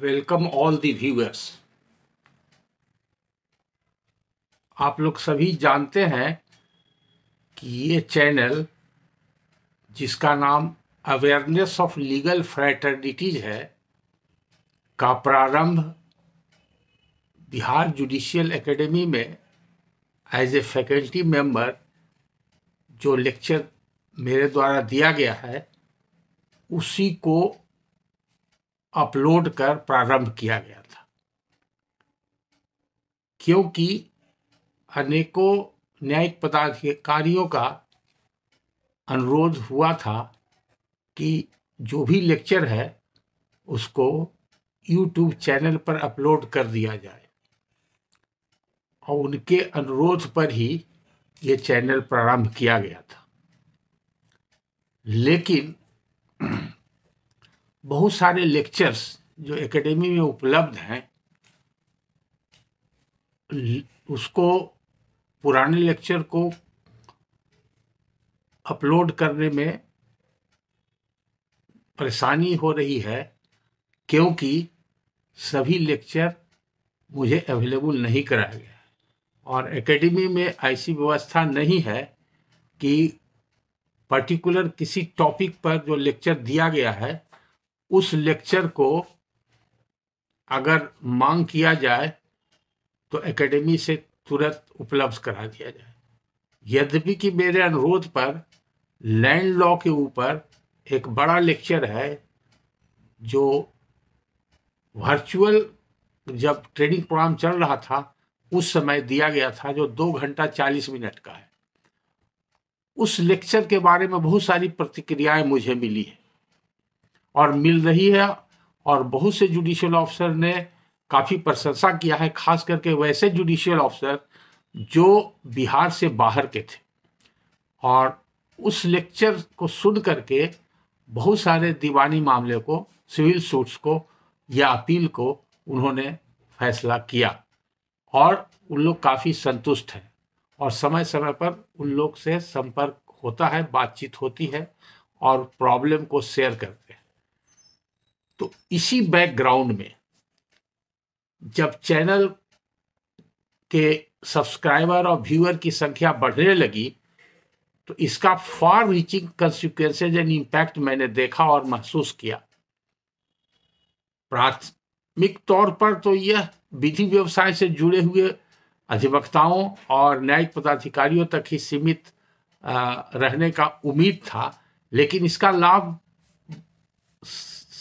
Welcome all the viewers आप लोग सभी जानते हैं कि ये चैनल जिसका नाम अवेयरनेस ऑफ लीगल फ्रैटर्निटीज है का प्रारंभ बिहार जुडिशियल एकेडमी में एज ए फैकल्टी मेंबर जो लेक्चर मेरे द्वारा दिया गया है उसी को अपलोड कर प्रारंभ किया गया था क्योंकि अनेकों न्यायिक पदाधिकारियों का अनुरोध हुआ था कि जो भी लेक्चर है उसको यूट्यूब चैनल पर अपलोड कर दिया जाए और उनके अनुरोध पर ही ये चैनल प्रारंभ किया गया था लेकिन बहुत सारे लेक्चर्स जो एकेडमी में उपलब्ध हैं उसको पुराने लेक्चर को अपलोड करने में परेशानी हो रही है क्योंकि सभी लेक्चर मुझे अवेलेबल नहीं कराया गया और एकेडमी में ऐसी व्यवस्था नहीं है कि पर्टिकुलर किसी टॉपिक पर जो लेक्चर दिया गया है उस लेक्चर को अगर मांग किया जाए तो एकेडमी से तुरंत उपलब्ध करा दिया जाए यद्यपि कि मेरे अनुरोध पर लैंड लॉ के ऊपर एक बड़ा लेक्चर है जो वर्चुअल जब ट्रेनिंग प्रोग्राम चल रहा था उस समय दिया गया था जो दो घंटा चालीस मिनट का है उस लेक्चर के बारे में बहुत सारी प्रतिक्रियाएं मुझे मिली है और मिल रही है और बहुत से जुडिशियल ऑफिसर ने काफ़ी प्रशंसा किया है खास करके वैसे जुडिशियल ऑफिसर जो बिहार से बाहर के थे और उस लेक्चर को सुन करके बहुत सारे दीवानी मामले को सिविल सूट्स को या अपील को उन्होंने फैसला किया और उन लोग काफ़ी संतुष्ट हैं और समय समय पर उन लोग से संपर्क होता है बातचीत होती है और प्रॉब्लम को शेयर करते तो इसी बैकग्राउंड में जब चैनल के सब्सक्राइबर और व्यूअर की संख्या बढ़ने लगी तो इसका far reaching consequences and impact मैंने देखा और महसूस किया प्राथमिक तौर पर तो यह विधि व्यवसाय से जुड़े हुए अधिवक्ताओं और न्यायिक पदाधिकारियों तक ही सीमित रहने का उम्मीद था लेकिन इसका लाभ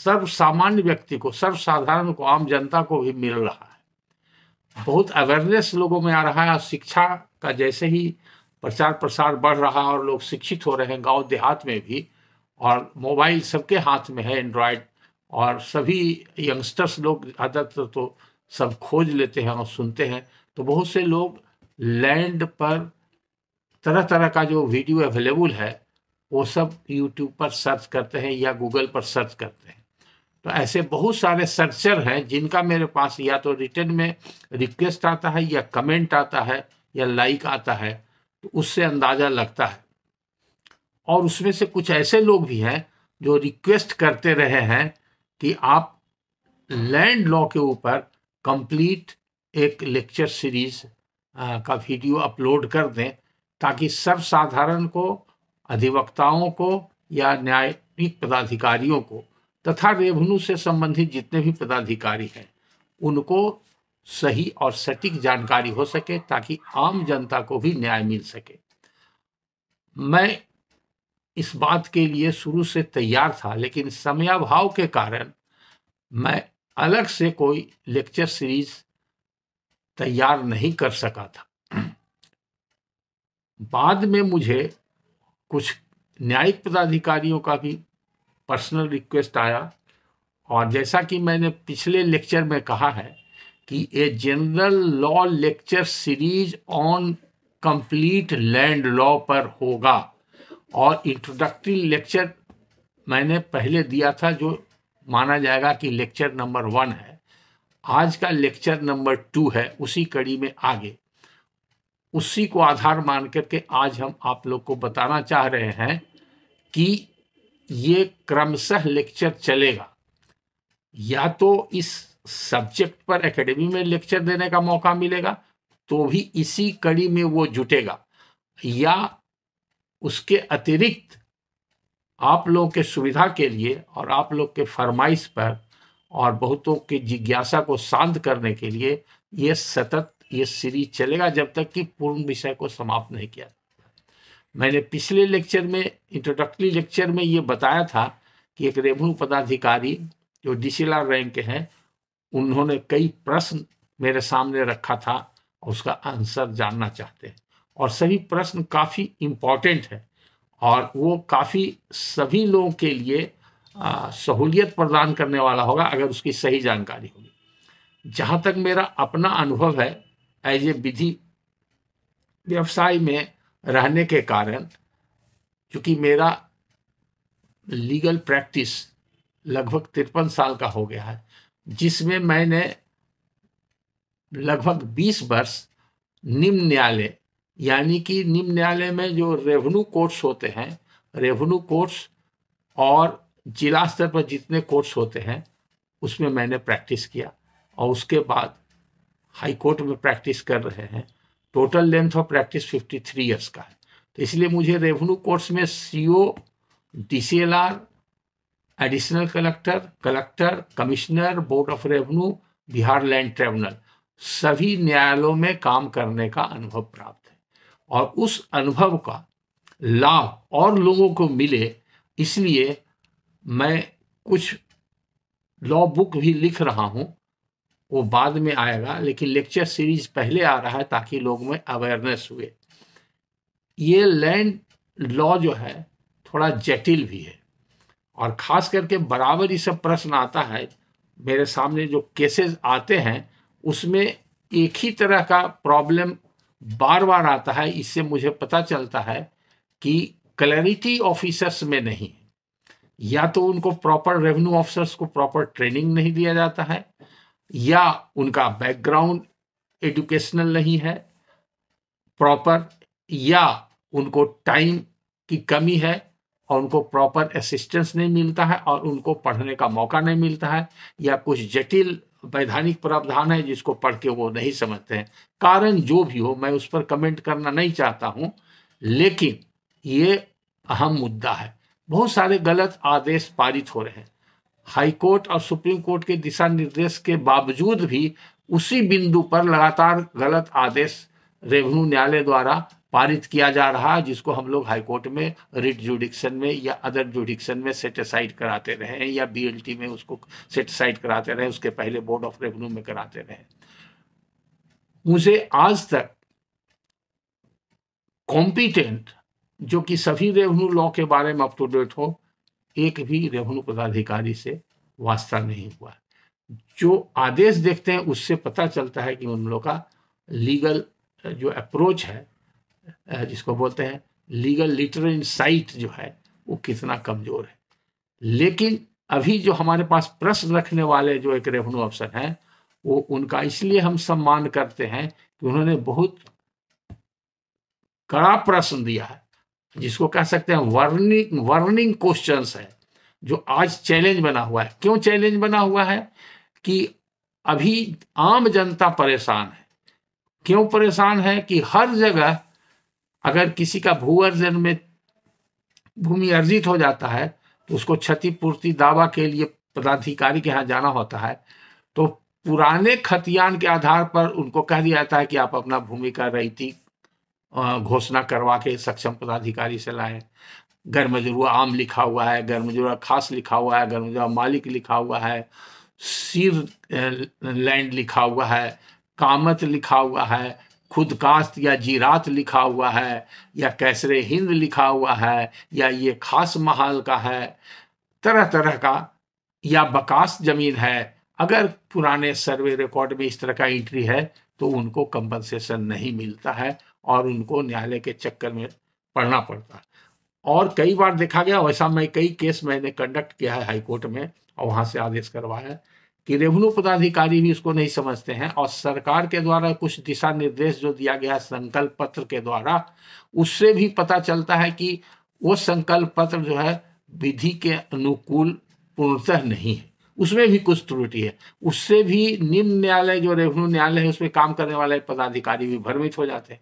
सर्व सामान्य व्यक्ति को सर्वसाधारण को आम जनता को भी मिल रहा है बहुत अवेयरनेस लोगों में आ रहा है शिक्षा का जैसे ही प्रचार प्रसार बढ़ रहा है और लोग शिक्षित हो रहे हैं गांव देहात में भी और मोबाइल सबके हाथ में है एंड्रॉयड और सभी यंगस्टर्स लोग ज़्यादातर तो सब खोज लेते हैं और सुनते हैं तो बहुत से लोग लैंड पर तरह तरह का जो वीडियो अवेलेबल है वो सब यूट्यूब पर सर्च करते हैं या गूगल पर सर्च करते हैं तो ऐसे बहुत सारे सर्चर हैं जिनका मेरे पास या तो रिटर्न में रिक्वेस्ट आता है या कमेंट आता है या लाइक आता है तो उससे अंदाज़ा लगता है और उसमें से कुछ ऐसे लोग भी हैं जो रिक्वेस्ट करते रहे हैं कि आप लैंड लॉ के ऊपर कंप्लीट एक लेक्चर सीरीज का वीडियो अपलोड कर दें ताकि सर्वसाधारण को अधिवक्ताओं को या न्यायिक पदाधिकारियों को तथा रेवन्यू से संबंधित जितने भी पदाधिकारी हैं उनको सही और सटीक जानकारी हो सके ताकि आम जनता को भी न्याय मिल सके मैं इस बात के लिए शुरू से तैयार था लेकिन समयाभाव के कारण मैं अलग से कोई लेक्चर सीरीज तैयार नहीं कर सका था बाद में मुझे कुछ न्यायिक पदाधिकारियों का भी पर्सनल रिक्वेस्ट आया और जैसा कि मैंने पिछले लेक्चर में कहा है कि a general law lecture series on complete land law पर होगा और इंट्रोडक्टरी लेक्चर मैंने पहले दिया था जो माना जाएगा कि लेक्चर नंबर वन है आज का लेक्चर नंबर टू है उसी कड़ी में आगे उसी को आधार मान करके आज हम आप लोग को बताना चाह रहे हैं कि ये क्रमशः लेक्चर चलेगा या तो इस सब्जेक्ट पर एकेडमी में लेक्चर देने का मौका मिलेगा तो भी इसी कड़ी में वो जुटेगा या उसके अतिरिक्त आप लोगों के सुविधा के लिए और आप लोग के फरमाइश पर और बहुतों की जिज्ञासा को शांत करने के लिए ये सतत ये सीरीज चलेगा जब तक कि पूर्ण विषय को समाप्त नहीं किया मैंने पिछले लेक्चर में इंट्रोडक्टरी लेक्चर में ये बताया था कि एक रेवन्यू पदाधिकारी जो डीसीलार रैंक है हैं उन्होंने कई प्रश्न मेरे सामने रखा था और उसका आंसर जानना चाहते हैं और सभी प्रश्न काफ़ी इम्पॉर्टेंट है और वो काफ़ी सभी लोगों के लिए सहूलियत प्रदान करने वाला होगा अगर उसकी सही जानकारी होगी जहाँ तक मेरा अपना अनुभव है एज ए विधि व्यवसाय में रहने के कारण क्योंकि मेरा लीगल प्रैक्टिस लगभग तिरपन साल का हो गया है जिसमें मैंने लगभग 20 वर्ष निम्न न्यायालय यानी कि निम्न न्यायालय में जो रेवन्यू कोर्ट्स होते हैं रेवन्यू कोर्ट्स और जिला स्तर पर जितने कोर्ट्स होते हैं उसमें मैंने प्रैक्टिस किया और उसके बाद हाई कोर्ट में प्रैक्टिस कर रहे हैं total length of practice 53 years का है तो इसलिए मुझे रेवेन्यू कोर्स में CO DCLR additional collector collector commissioner board of revenue Bihar land tribunal सभी न्यायालयों में काम करने का अनुभव प्राप्त है और उस अनुभव का लाभ और लोगों को मिले इसलिए मैं कुछ लॉ बुक भी लिख रहा हूं वो बाद में आएगा लेकिन लेक्चर सीरीज पहले आ रहा है ताकि लोग में अवेयरनेस हुए ये लैंड लॉ जो है थोड़ा जटिल भी है और ख़ास करके बराबर ये सब प्रश्न आता है मेरे सामने जो केसेस आते हैं उसमें एक ही तरह का प्रॉब्लम बार बार आता है इससे मुझे पता चलता है कि क्लैरिटी ऑफिसर्स में नहीं या तो उनको प्रॉपर रेवेन्यू ऑफिसर्स को प्रॉपर ट्रेनिंग नहीं दिया जाता है या उनका बैकग्राउंड एजुकेशनल नहीं है प्रॉपर या उनको टाइम की कमी है और उनको प्रॉपर असिस्टेंस नहीं मिलता है और उनको पढ़ने का मौका नहीं मिलता है या कुछ जटिल वैधानिक प्रावधान है जिसको पढ़ के वो नहीं समझते हैं कारण जो भी हो मैं उस पर कमेंट करना नहीं चाहता हूँ लेकिन ये अहम मुद्दा है बहुत सारे गलत आदेश पारित हो रहे हैं हाईकोर्ट और सुप्रीम कोर्ट के दिशा निर्देश के बावजूद भी उसी बिंदु पर लगातार गलत आदेश रेवेन्यू न्यायालय द्वारा पारित किया जा रहा है जिसको हम लोग हाईकोर्ट में रिट जुडिक्शन में या अदर जुडिक्शन में सेटिसाइड कराते रहे या बीएलटी में उसको सेटिसाइड कराते रहे उसके पहले बोर्ड ऑफ रेवेन्यू में कराते रहे मुझे आज तक कॉम्पिटेंट जो कि सभी रेवेन्यू लॉ के बारे में अप टू डेट हो एक भी रेवन्यू पदाधिकारी से वास्ता नहीं हुआ जो आदेश देखते हैं उससे पता चलता है कि उन लोग का लीगल जो अप्रोच है जिसको बोलते हैं लीगल लिटर इन साइट जो है वो कितना कमज़ोर है लेकिन अभी जो हमारे पास प्रश्न रखने वाले जो एक रेवन्यू अफसर हैं वो उनका इसलिए हम सम्मान करते हैं कि उन्होंने बहुत कड़ा प्रश्न दिया है जिसको कह सकते हैं वर्निंग वर्निंग क्वेश्चन है जो आज चैलेंज बना हुआ है क्यों चैलेंज बना हुआ है कि अभी आम जनता परेशान है क्यों परेशान है कि हर जगह अगर किसी का भू अर्जन में भूमि अर्जित हो जाता है तो उसको क्षतिपूर्ति दावा के लिए पदाधिकारी के यहाँ जाना होता है तो पुराने खतियान के आधार पर उनको कह दिया जाता है कि आप अपना भूमि का रैती घोषणा करवा के सक्षम पदाधिकारी से लाए गैर मजरुआ आम लिखा हुआ है गैर मजरुआ खास लिखा हुआ है गैर मालिक लिखा हुआ है सीर लैंड लिखा हुआ है कामत लिखा हुआ है खुदकास्त या जीरात लिखा हुआ है या कैसरे हिंद लिखा हुआ है या ये खास महाल का है तरह तरह का या बकास जमीन है अगर पुराने सर्वे रिकॉर्ड में इस तरह का एंट्री है तो उनको कंपनसेशन नहीं मिलता है और उनको न्यायालय के चक्कर में पढ़ना पड़ता है और कई बार देखा गया वैसा मैं कई केस मैंने कंडक्ट किया है हाईकोर्ट में और वहां से आदेश करवाया है कि रेवन्यू पदाधिकारी भी इसको नहीं समझते हैं और सरकार के द्वारा कुछ दिशा निर्देश जो दिया गया है संकल्प पत्र के द्वारा उससे भी पता चलता है कि वो संकल्प पत्र जो है विधि के अनुकूल पूर्णतः नहीं है उसमें भी कुछ त्रुटि है उससे भी निम्न न्यायालय जो रेवन्यू न्यायालय है उसमें काम करने वाले पदाधिकारी भी भ्रमित हो जाते हैं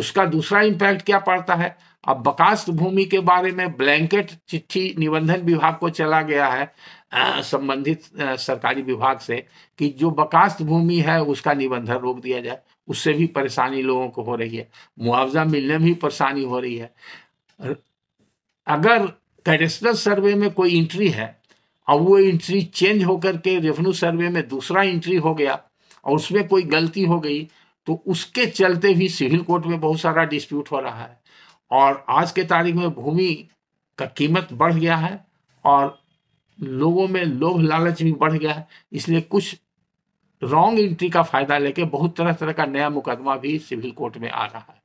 उसका दूसरा इम्पैक्ट क्या पड़ता है अब बकास्त भूमि के बारे में ब्लैंकेट चिट्ठी निबंधन विभाग को चला गया है संबंधित सरकारी विभाग से कि जो बकास्त भूमि है उसका निबंधन रोक दिया जाए उससे भी परेशानी लोगों को हो रही है मुआवजा मिलने में भी परेशानी हो रही है अगर कैडेशनल सर्वे में कोई इंट्री है और वो एंट्री चेंज होकर के रेवेन्यू सर्वे में दूसरा एंट्री हो गया और उसमें कोई गलती हो गई तो उसके चलते भी सिविल कोर्ट में बहुत सारा डिस्प्यूट हो रहा है और आज के तारीख में भूमि का कीमत बढ़ गया है और लोगों में लोभ लालच भी बढ़ गया है इसलिए कुछ रॉन्ग एंट्री का फायदा लेके बहुत तरह तरह का नया मुकदमा भी सिविल कोर्ट में आ रहा है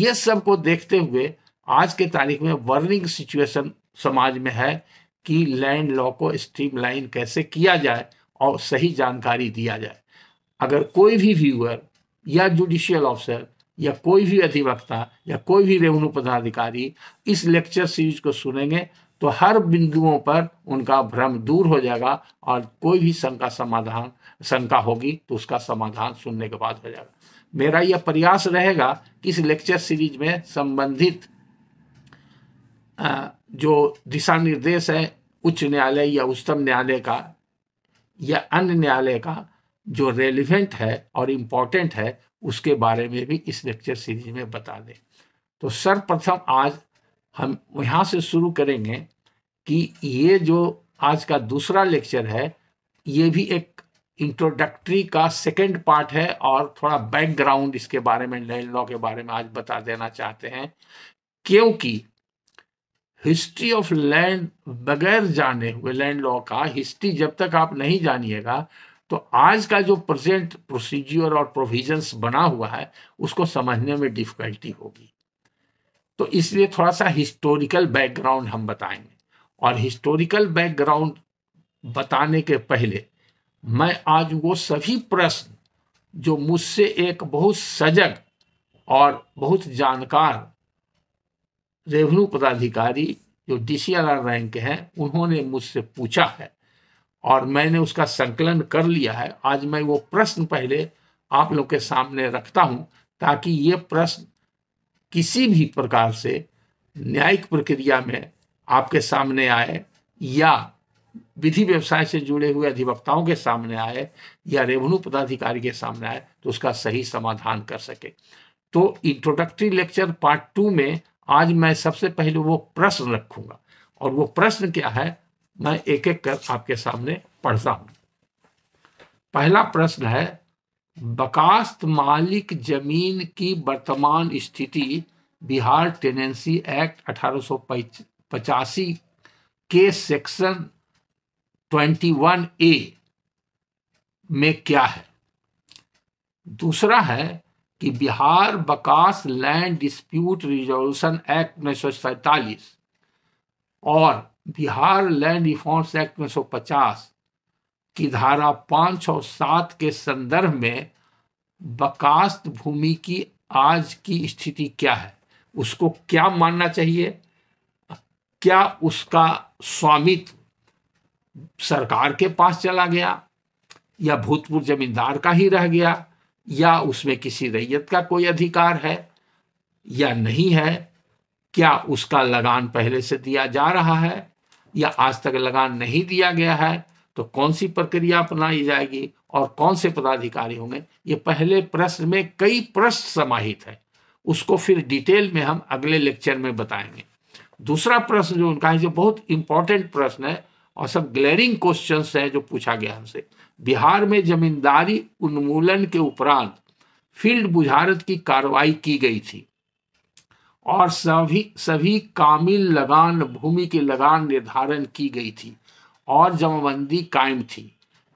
ये सब को देखते हुए आज के तारीख में वर्निंग सिचुएशन समाज में है कि लैंड लॉ को स्ट्रीमलाइन कैसे किया जाए और सही जानकारी दिया जाए अगर कोई भी व्यूअर या जुडिशियल ऑफिसर या कोई भी अधिवक्ता या कोई भी रेवन्यू पदाधिकारी इस लेक्चर सीरीज को सुनेंगे तो हर बिंदुओं पर उनका भ्रम दूर हो जाएगा और कोई भी शंका समाधान शंका होगी तो उसका समाधान सुनने के बाद हो जाएगा मेरा यह प्रयास रहेगा कि इस लेक्चर सीरीज में संबंधित जो दिशा निर्देश है उच्च न्यायालय या उच्चतम न्यायालय का या अन्य न्यायालय का जो रेलिवेंट है और इम्पोर्टेंट है उसके बारे में भी इस लेक्चर सीरीज में बता दें तो सर्वप्रथम आज हम यहाँ से शुरू करेंगे कि ये जो आज का दूसरा लेक्चर है ये भी एक इंट्रोडक्टरी का सेकेंड पार्ट है और थोड़ा बैकग्राउंड इसके बारे में लैंड लॉ के बारे में आज बता देना चाहते हैं क्योंकि हिस्ट्री ऑफ लैंड बगैर जाने हुए लैंड लॉ का हिस्ट्री जब तक आप नहीं जानिएगा तो आज का जो प्रेजेंट प्रोसीजर और प्रोविजंस बना हुआ है उसको समझने में डिफिकल्टी होगी तो इसलिए थोड़ा सा हिस्टोरिकल बैकग्राउंड हम बताएंगे और हिस्टोरिकल बैकग्राउंड बताने के पहले मैं आज वो सभी प्रश्न जो मुझसे एक बहुत सजग और बहुत जानकार रेवन्यू पदाधिकारी जो डी रैंक है उन्होंने मुझसे पूछा है और मैंने उसका संकलन कर लिया है आज मैं वो प्रश्न पहले आप लोग के सामने रखता हूं ताकि ये प्रश्न किसी भी प्रकार से न्यायिक प्रक्रिया में आपके सामने आए या विधि व्यवसाय से जुड़े हुए अधिवक्ताओं के सामने आए या रेवन्यू पदाधिकारी के सामने आए तो उसका सही समाधान कर सके तो इंट्रोडक्टरी लेक्चर पार्ट टू में आज मैं सबसे पहले वो प्रश्न रखूंगा और वो प्रश्न क्या है मैं एक एक कर आपके सामने पढ़ता हूं पहला प्रश्न है बकास्त मालिक जमीन की वर्तमान स्थिति बिहार टेनेंसी एक्ट अठारह के सेक्शन 21 ए में क्या है दूसरा है कि बिहार बकास लैंड डिस्प्यूट रिजोल्यूशन एक्ट उन्नीस सौ सैतालीस और बिहार लैंड रिफॉर्म्स एक्ट उन्नीस सौ पचास की धारा पाँच सौ सात के संदर्भ में बकास्त भूमि की आज की स्थिति क्या है उसको क्या मानना चाहिए क्या उसका स्वामित्व सरकार के पास चला गया या भूतपूर्व जमींदार का ही रह गया या उसमें किसी रैयत का कोई अधिकार है या नहीं है क्या उसका लगान पहले से दिया जा रहा है या आज तक लगान नहीं दिया गया है तो कौन सी प्रक्रिया अपनाई जाएगी और कौन से पदाधिकारी होंगे ये पहले प्रश्न में कई प्रश्न समाहित है उसको फिर डिटेल में हम अगले लेक्चर में बताएंगे दूसरा प्रश्न जो उनका है जो बहुत इंपॉर्टेंट प्रश्न है और सब ग्लेरिंग क्वेश्चन है जो पूछा गया हमसे बिहार में जमींदारी उन्मूलन के उपरांत फील्ड बुझारत की कार्रवाई की गई थी और सभी सभी कामिल लगान भूमि के लगान निर्धारण की गई थी और जमाबंदी कायम थी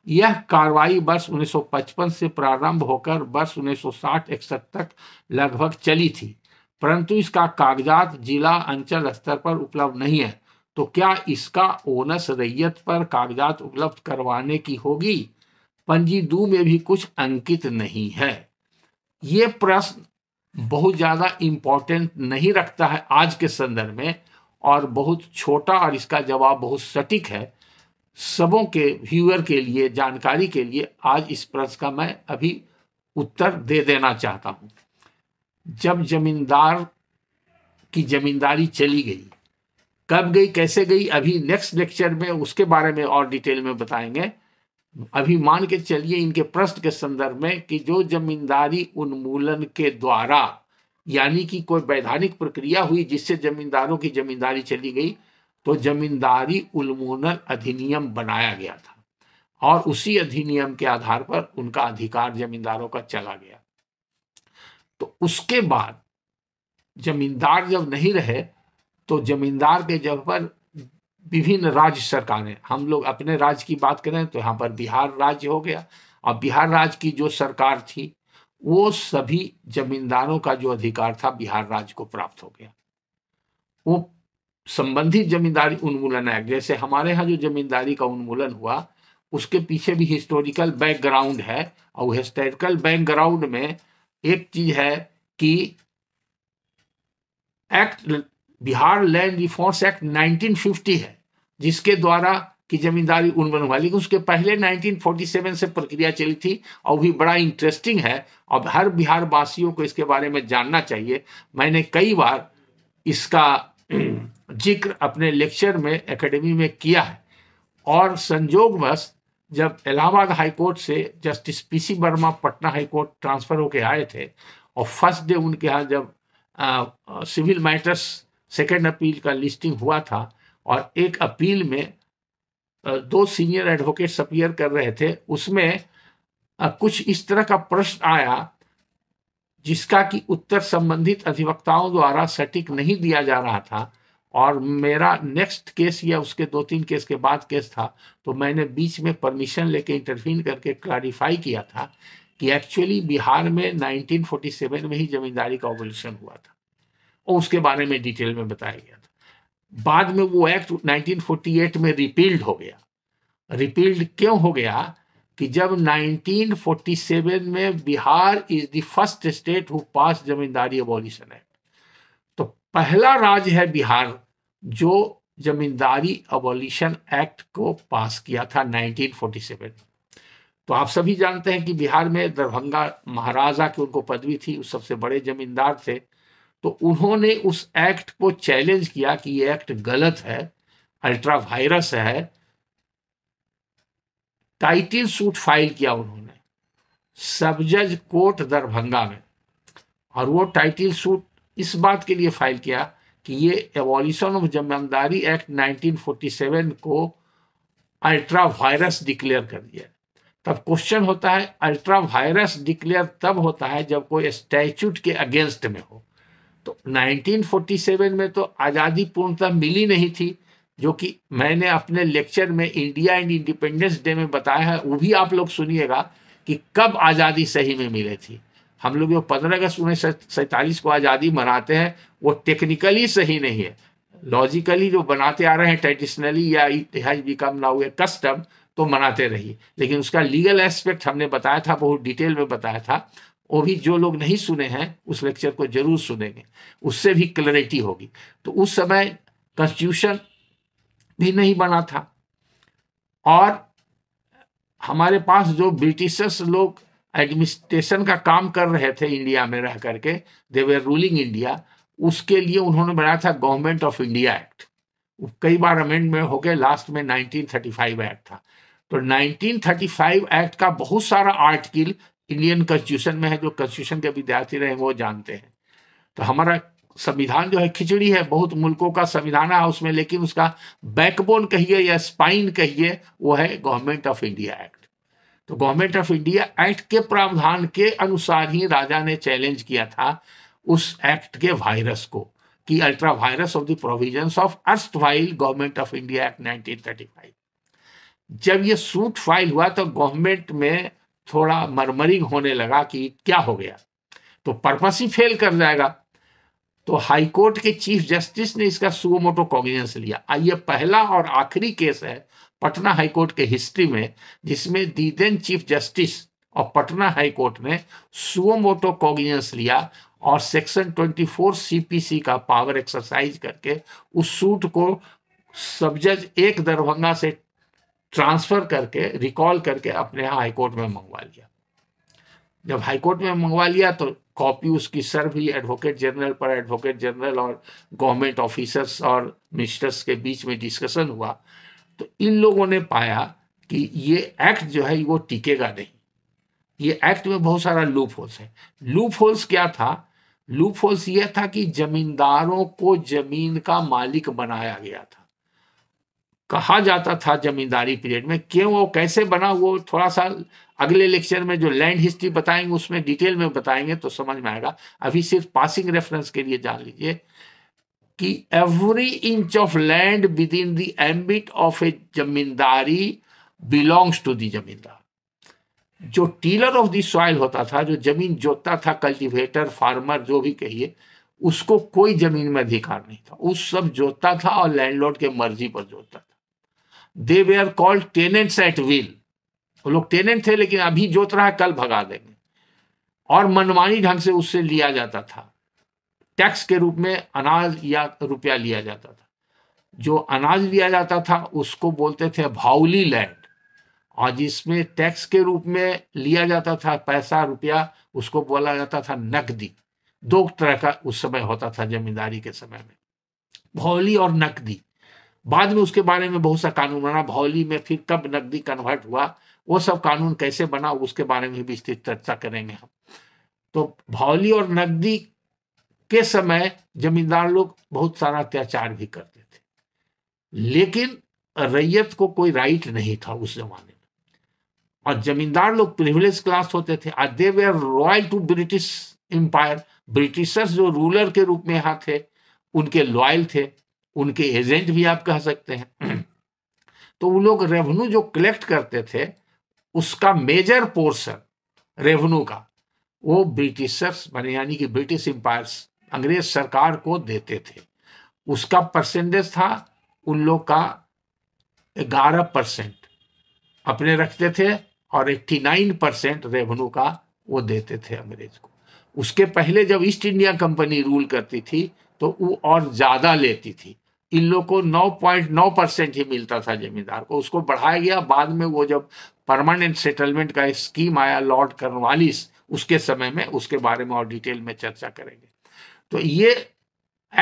यह कार्रवाई वर्ष 1955 से प्रारंभ होकर वर्ष 1960-61 तक लगभग चली थी परंतु इसका कागजात जिला अंचल स्तर पर उपलब्ध नहीं है तो क्या इसका ओनस रैयत पर कागजात उपलब्ध करवाने की होगी पंजी दू में भी कुछ अंकित नहीं है ये प्रश्न बहुत ज़्यादा इम्पोर्टेंट नहीं रखता है आज के संदर्भ में और बहुत छोटा और इसका जवाब बहुत सटीक है सबों के व्यूअर के लिए जानकारी के लिए आज इस प्रश्न का मैं अभी उत्तर दे देना चाहता हूँ जब जमींदार की जमींदारी चली गई कब गई कैसे गई अभी नेक्स्ट लेक्चर में उसके बारे में और डिटेल में बताएंगे अभी मान के चलिए इनके प्रश्न के संदर्भ में कि जो जमींदारी उन्मूलन के द्वारा यानी कि कोई वैधानिक प्रक्रिया हुई जिससे जमींदारों की जमींदारी चली गई तो जमींदारी उन्मूलन अधिनियम बनाया गया था और उसी अधिनियम के आधार पर उनका अधिकार जमींदारों का चला गया तो उसके बाद जमींदार जब नहीं रहे तो जमींदार के जगह पर विभिन्न राज्य सरकारें हम लोग अपने राज्य की बात करें तो यहाँ पर बिहार राज्य हो गया और बिहार राज्य की जो सरकार थी वो सभी जमींदारों का जो अधिकार था बिहार राज्य को प्राप्त हो गया वो संबंधित जमींदारी उन्मूलन एक्ट जैसे हमारे यहाँ जो जमींदारी का उन्मूलन हुआ उसके पीछे भी हिस्टोरिकल बैकग्राउंड है और हिस्टोरिकल बैकग्राउंड में एक चीज है कि act Bihar land reforms act 1950 है जिसके द्वारा की जमींदारी उन बनवा लेकिन उसके पहले 1947 से प्रक्रिया चली थी और भी बड़ा इंटरेस्टिंग है और हर बिहार वासियों को इसके बारे में जानना चाहिए मैंने कई बार इसका जिक्र अपने लेक्चर में एकेडमी में किया है और संजोग बस जब इलाहाबाद हाईकोर्ट से justice PC Verma Patna high court transfer होके आए थे और फर्स्ट डे उनके यहाँ जब सिविल मैटर्स सेकेंड अपील का लिस्टिंग हुआ था और एक अपील में दो सीनियर एडवोकेट्स अपीयर कर रहे थे उसमें कुछ इस तरह का प्रश्न आया जिसका कि उत्तर संबंधित अधिवक्ताओं द्वारा सटीक नहीं दिया जा रहा था और मेरा नेक्स्ट केस या उसके दो तीन केस के बाद केस था तो मैंने बीच में परमिशन लेके इंटरवीन करके क्लैरिफाई किया था कि एक्चुअली बिहार में 1947 में ही जमींदारी का ऑपरेशन हुआ था और उसके बारे में डिटेल में बताया गया था बाद में वो एक्ट 1948 में रिपील्ड हो गया रिपील्ड क्यों हो गया कि जब 1947 में Bihar is the first state who pass zamindari abolition act तो पहला राज्य है बिहार जो जमींदारी अबॉलिशन एक्ट को पास किया था 1947 तो आप सभी जानते हैं कि बिहार में दरभंगा महाराजा की उनको पदवी थी उस सबसे बड़े जमींदार थे तो उन्होंने उस एक्ट को चैलेंज किया कि ये एक्ट गलत है अल्ट्रा वायरस है टाइटल सूट फाइल किया उन्होंने सब जज कोर्ट दरभंगा में और वो टाइटल सूट इस बात के लिए फाइल किया कि ये एवोल्यूशन ऑफ जमींदारी एक्ट 1947 को अल्ट्रा वायरस डिक्लेयर कर दिया तब क्वेश्चन होता है अल्ट्रा वायरस डिक्लेयर तब होता है जब कोई स्टैचूट के अगेंस्ट में हो तो 1947 में तो आज़ादी पूर्णता मिली नहीं थी जो कि मैंने अपने लेक्चर में इंडिया एंड इंडिपेंडेंस डे में बताया है वो भी आप लोग सुनिएगा कि कब आज़ादी सही में मिली थी हम लोग जो पंद्रह अगस्त उन्नीस सैतालीस को आज़ादी मनाते हैं वो टेक्निकली सही नहीं है लॉजिकली जो बनाते आ रहे हैं ट्रेडिशनली या it has become now a custom तो मनाते रहिए लेकिन उसका लीगल एस्पेक्ट हमने बताया था बहुत डिटेल में बताया था वो भी जो लोग नहीं सुने हैं उस लेक्चर को जरूर सुनेंगे उससे भी क्लैरिटी होगी तो उस समय कॉन्स्टिट्यूशन भी नहीं बना था और हमारे पास जो ब्रिटिशर्स लोग एडमिनिस्ट्रेशन का काम कर रहे थे इंडिया में रह करके दे वे रूलिंग इंडिया उसके लिए उन्होंने बनाया था गवर्नमेंट ऑफ इंडिया एक्ट कई बार अमेंडमेंट हो गए लास्ट में 1935 एक्ट था तो 1935 एक्ट का बहुत सारा आर्टिकल इंडियन कॉन्स्टिट्यूशन में है जो कॉन्स्टिट्यूशन के विद्यार्थी रहे वो जानते हैं तो हमारा संविधान जो है खिचड़ी है बहुत मुल्कों का संविधान है उसमें लेकिन उसका बैकबोन कहिए या स्पाइन कहिए वो है गवर्नमेंट ऑफ इंडिया एक्ट तो गवर्नमेंट ऑफ इंडिया एक्ट के प्रावधान के अनुसार ही राजा ने चैलेंज किया था उस एक्ट के वायरस को कि ultra vires of the provision of अर्स्ट file government of India act nineteen जब ये सूट फाइल हुआ तो गवर्नमेंट में थोड़ा मरमरिंग होने लगा कि क्या हो गया तो पर्पस ही फेल कर जाएगा तो हाई कोर्ट के चीफ जस्टिस ने इसका सुमोटो कॉग्निजेंस लिया आइए पहला और आखिरी केस है पटना हाई कोर्ट के हिस्ट्री में जिसमें दीदेन चीफ जस्टिस और पटना हाई कोर्ट ने सुमोटो कॉग्निजेंस लिया और सेक्शन 24 सीपीसी का पावर एक्सरसाइज करके उस सूट को सब जज एक दरभंगा से ट्रांसफ़र करके रिकॉल करके अपने यहाँ हाईकोर्ट में मंगवा लिया जब हाईकोर्ट में मंगवा लिया तो कॉपी उसकी सर्व हुई एडवोकेट जनरल पर एडवोकेट जनरल और गवर्नमेंट ऑफिसर्स और मिनिस्टर्स के बीच में डिस्कशन हुआ तो इन लोगों ने पाया कि ये एक्ट जो है वो टिकेगा नहीं ये एक्ट में बहुत सारा लूप होल्स है लूप होल्स क्या था लूप होल्स यह था कि जमींदारों को जमीन का मालिक बनाया गया था कहा जाता था जमींदारी पीरियड में क्यों वो कैसे बना वो थोड़ा सा अगले लेक्चर में जो लैंड हिस्ट्री बताएंगे उसमें डिटेल में बताएंगे तो समझ में आएगा अभी सिर्फ पासिंग रेफरेंस के लिए जान लीजिए कि every inch of land within ambit of a zamindari belongs to the zamindar जो टीलर ऑफ दी सॉइल होता था जो जमीन जोतता था कल्टीवेटर फार्मर जो भी कहिए उसको कोई जमीन में अधिकार नहीं था उस सब जोतता था और लैंडलॉर्ड के मर्जी पर जोतता था दे वे are called tenants at will वो लोग टेनेंट थे लेकिन अभी जोत रहा है कल भगा देंगे और मनमानी ढंग से उससे लिया जाता था टैक्स के रूप में अनाज या रुपया लिया जाता था जो अनाज लिया जाता था उसको बोलते थे भावली लैंड और जिसमें टैक्स के रूप में लिया जाता था पैसा रुपया उसको बोला जाता था नकदी दो तरह का उस समय होता था जमींदारी के समय में भौली और नकदी बाद में उसके बारे में बहुत सा कानून बना भौली में फिर कब नकदी कन्वर्ट हुआ वो सब कानून कैसे बना उसके बारे में भी विस्तृत चर्चा करेंगे हम तो भौली और नकदी के समय जमींदार लोग बहुत सारा अत्याचार भी करते थे लेकिन रैयत को कोई राइट नहीं था उस जमाने में और जमींदार लोग प्रिविलेज क्लास होते थे आज they were royal to British empire Britishers जो रूलर के रूप में यहाँ थे उनके लॉयल थे उनके एजेंट भी आप कह सकते हैं तो वो लोग रेवेन्यू जो कलेक्ट करते थे उसका मेजर पोर्शन रेवेन्यू का वो ब्रिटिशर्स मान यानी कि ब्रिटिश एम्पायर अंग्रेज सरकार को देते थे उसका परसेंटेज था उन लोग का ग्यारह परसेंट अपने रखते थे और एट्टी नाइन परसेंट रेवेन्यू का वो देते थे अंग्रेज को उसके पहले जब ईस्ट इंडिया कंपनी रूल करती थी तो वो और ज़्यादा लेती थी इन लोग को 9.9 परसेंट ही मिलता था जमींदार को उसको बढ़ाया गया बाद में वो जब परमानेंट सेटलमेंट का स्कीम आया लॉर्ड कर्नवालिस उसके समय में उसके बारे में और डिटेल में चर्चा करेंगे तो ये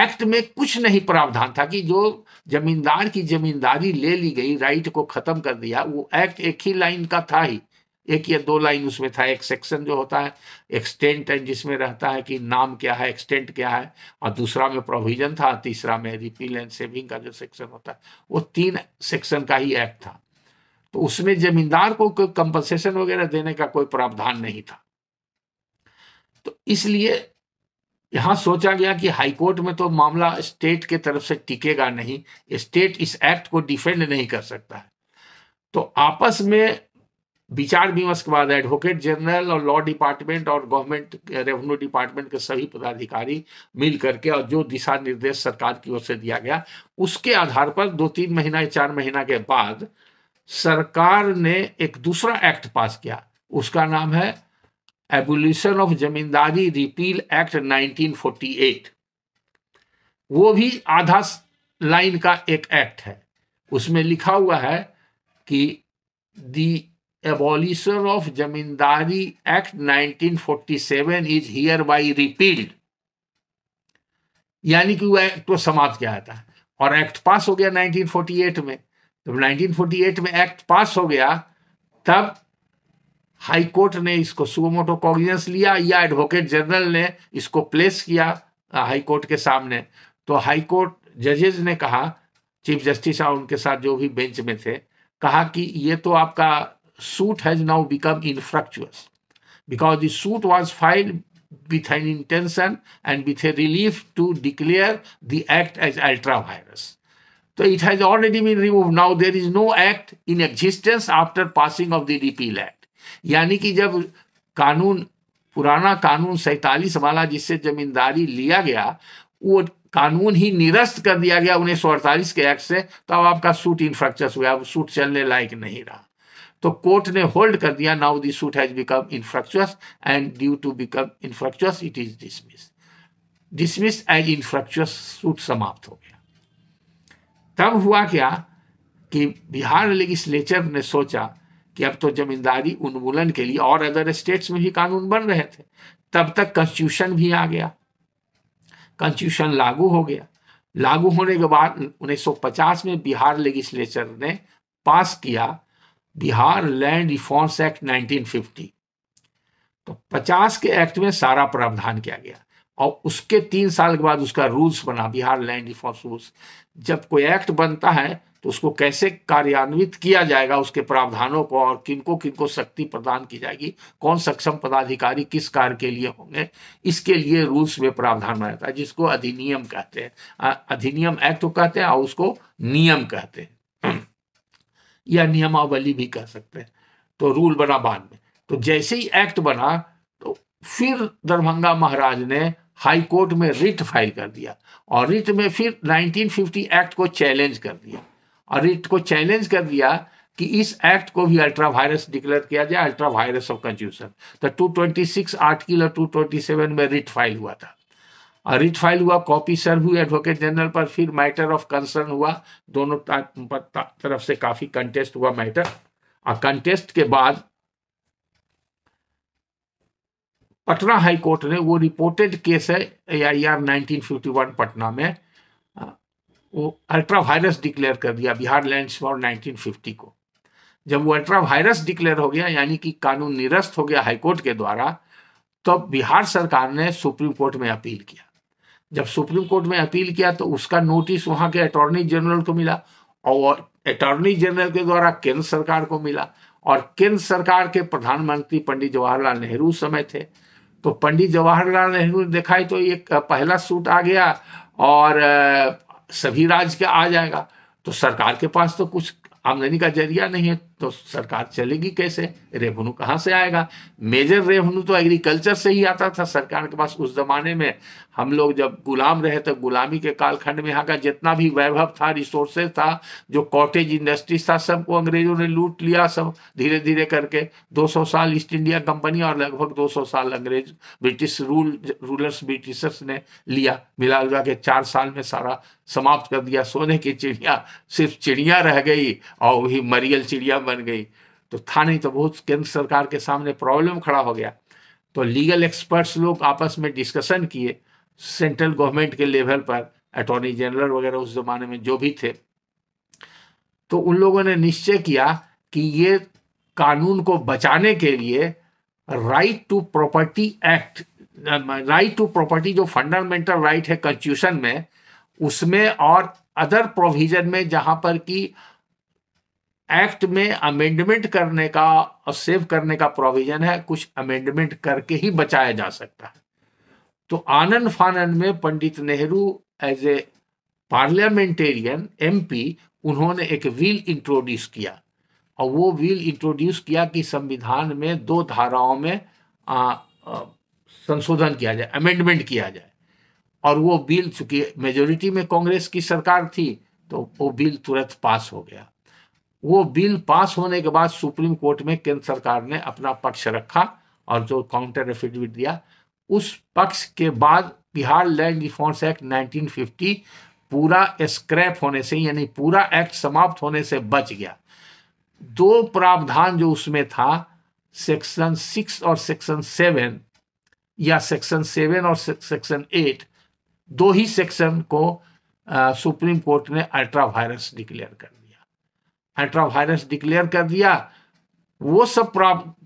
एक्ट में कुछ नहीं प्रावधान था कि जो जमींदार की जमींदारी ले ली गई राइट को खत्म कर दिया वो एक्ट एक ही लाइन का था ही एक या दो लाइन उसमें था एक सेक्शन जो होता है एक्सटेंट है जिसमें रहता है कि नाम क्या है एक्सटेंट क्या है और दूसरा में प्रोविजन था तीसरा में रिपील एंड सेविंग का जो सेक्शन होता है वो तीन सेक्शन का ही एक्ट था तो उसमें जमींदार को कोई कंपनसेशन वगैरह देने का कोई प्रावधान नहीं था तो इसलिए यहां सोचा गया कि हाईकोर्ट में तो मामला स्टेट के तरफ से टिकेगा नहीं स्टेट इस एक्ट को डिफेंड नहीं कर सकता है तो आपस में विचार विमर्श के बाद एडवोकेट जनरल और लॉ डिपार्टमेंट और गवर्नमेंट रेवेन्यू डिपार्टमेंट के सभी पदाधिकारी मिल करके और जो दिशा निर्देश सरकार की ओर से दिया गया उसके आधार पर दो तीन महीना या चार महीना के बाद सरकार ने एक दूसरा एक्ट पास किया उसका नाम है abolition of zamindari repeal act 1948 वो भी आधा लाइन का एक एक्ट है उसमें लिखा हुआ है कि दी abolition of Jamindari Act 1947 is hereby repealed. यानी कि वह एक्ट को तो समाप्त किया जाता है और एक्ट पास हो गया 1948 में जब 1948 में एक्ट पास हो गया तब हाई कोर्ट ने इसको सुमोटो कॉग्निजेंस लिया या एडवोकेट जनरल ने इसको प्लेस किया हाई कोर्ट के सामने तो हाई कोर्ट जजेज ने कहा चीफ जस्टिस और उनके साथ जो भी बेंच में थे कहा कि ये तो आपका suit has now become infructuous because the suit was filed with an intention and with a relief to declare the act as ultra virus. So it has already been removed. Now there is no act in existence after passing of the repeal act. Yani ki jab kanun, purana kanun सैतालीस वाला jisse jamindari liya gaya, wo कानून ही निरस्त कर दिया गया उन्नीस सौ अड़तालीस के एक्ट से तो अब आपका सूट इन्फ्रक्चर हुआ सूट चलने लायक नहीं रहा तो कोर्ट ने होल्ड कर दिया now the suit has become infructuous and due to become infructuous it is dismiss dismiss as infructuous suit समाप्त हो गया तब हुआ क्या कि बिहार लेजिस्लेचर ने सोचा कि अब तो जमींदारी उन्मूलन के लिए और अदर स्टेट्स में भी कानून बन रहे थे तब तक कॉन्स्टिट्यूशन भी आ गया कॉन्स्टिट्यूशन लागू हो गया लागू होने के बाद 1950 में बिहार लेजिस्लेचर ने पास किया बिहार लैंड रिफॉर्म्स एक्ट 1950 तो 50 के एक्ट में सारा प्रावधान किया गया और उसके तीन साल के बाद उसका रूल्स बना बिहार लैंड रिफॉर्म्स रूल्स जब कोई एक्ट बनता है तो उसको कैसे कार्यान्वित किया जाएगा उसके प्रावधानों को और किनको किनको शक्ति प्रदान की जाएगी कौन सक्षम पदाधिकारी किस कार्य के लिए होंगे इसके लिए रूल्स में प्रावधान बनाया जाता है जिसको अधिनियम कहते हैं अधिनियम एक्ट को कहते हैं और उसको नियम कहते हैं या नियमावली भी कह सकते हैं तो रूल बना बाद में तो जैसे ही एक्ट बना तो फिर दरभंगा महाराज ने हाई कोर्ट में रिट फाइल कर दिया और रिट में फिर 1950 एक्ट को चैलेंज कर दिया और रिट को चैलेंज कर दिया कि इस एक्ट को भी अल्ट्रा वायरस डिक्लेयर किया जाए अल्ट्रा वायरस ऑफ कंस्टिट्यूशन तो 226 आर्टिकल और 227 में रिट फाइल हुआ था रिट फाइल हुआ कॉपी सर्व हुई एडवोकेट जनरल पर फिर मैटर ऑफ कंसर्न हुआ दोनों तरफ से काफी कंटेस्ट हुआ मैटर और कंटेस्ट के बाद पटना हाई कोर्ट ने वो रिपोर्टेड केस है A I R nineteen Patna में वो अल्ट्रा वायरस डिक्लेयर कर दिया बिहार लैंड फॉर 1950 को जब वो अल्ट्रा वायरस डिक्लेयर हो गया यानी कि कानून निरस्त हो गया हाईकोर्ट के द्वारा तब तो बिहार सरकार ने सुप्रीम कोर्ट में अपील किया जब सुप्रीम कोर्ट में अपील किया तो उसका नोटिस वहां के अटॉर्नी जनरल को मिला और अटॉर्नी जनरल के द्वारा केंद्र सरकार को मिला और केंद्र सरकार के प्रधानमंत्री पंडित जवाहरलाल नेहरू समय थे तो पंडित जवाहरलाल नेहरू ने देखा तो ये पहला सूट आ गया और सभी राज्य का आ जाएगा तो सरकार के पास तो कुछ आमदनी का जरिया नहीं है तो सरकार चलेगी कैसे रेवन्यू कहाँ से आएगा मेजर रेवेन्यू तो एग्रीकल्चर से ही आता था सरकार के पास उस जमाने में हम लोग जब गुलाम रहे तो गुलामी के कालखंड में यहाँ का जितना भी वैभव था रिसोर्सेज था जो कॉटेज इंडस्ट्रीज था सबको अंग्रेजों ने लूट लिया सब धीरे धीरे करके 200 साल ईस्ट इंडिया कंपनी और लगभग 200 साल अंग्रेज ब्रिटिश रूल रूलर्स ब्रिटिशर्स ने लिया मिला जुला के चार साल में सारा समाप्त कर दिया सोने की चिड़िया सिर्फ चिड़िया रह गई और वही मरियल चिड़िया बन गई तो था नहीं तो बहुत केंद्र सरकार के सामने प्रॉब्लम खड़ा हो गया तो लीगल एक्सपर्ट्स लोग आपस में डिस्कशन किए सेंट्रल गवर्नमेंट के लेवल पर अटॉर्नी जनरल वगैरह उस जमाने में जो भी थे तो उन लोगों ने निश्चय किया कि ये कानून को बचाने के लिए right to property act right to property जो फंडामेंटल राइट है कॉन्स्टिट्यूशन में उसमें और अदर प्रोविजन में जहां पर कि एक्ट में अमेंडमेंट करने का और सेव करने का प्रोविजन है कुछ अमेंडमेंट करके ही बचाया जा सकता है तो आनंद फानंद में Pandit Nehru as a parliamentarian MP उन्होंने एक व्हील इंट्रोड्यूस किया और वो व्हील इंट्रोड्यूस किया कि संविधान में दो धाराओं में आ, आ, संशोधन किया जाए अमेंडमेंट किया जाए और वो बिल चूंकि मेजोरिटी में कांग्रेस की सरकार थी तो वो बिल तुरंत पास हो गया वो बिल पास होने के बाद सुप्रीम कोर्ट में केंद्र सरकार ने अपना पक्ष रखा और जो काउंटर एफिडेविट दिया उस पक्ष के बाद बिहार लैंड रिफॉर्म्स एक्ट 1950 पूरा स्क्रैप होने से यानी पूरा एक्ट समाप्त होने से बच गया दो प्रावधान जो उसमें था सेक्शन सिक्स और सेक्शन सेवन या सेक्शन सेवन और सेक्शन एट दो ही सेक्शन को आ, सुप्रीम कोर्ट ने अल्ट्रा वायरस डिक्लेयर कर दिया अल्ट्रावायरस डिक्लेयर कर दिया वो सब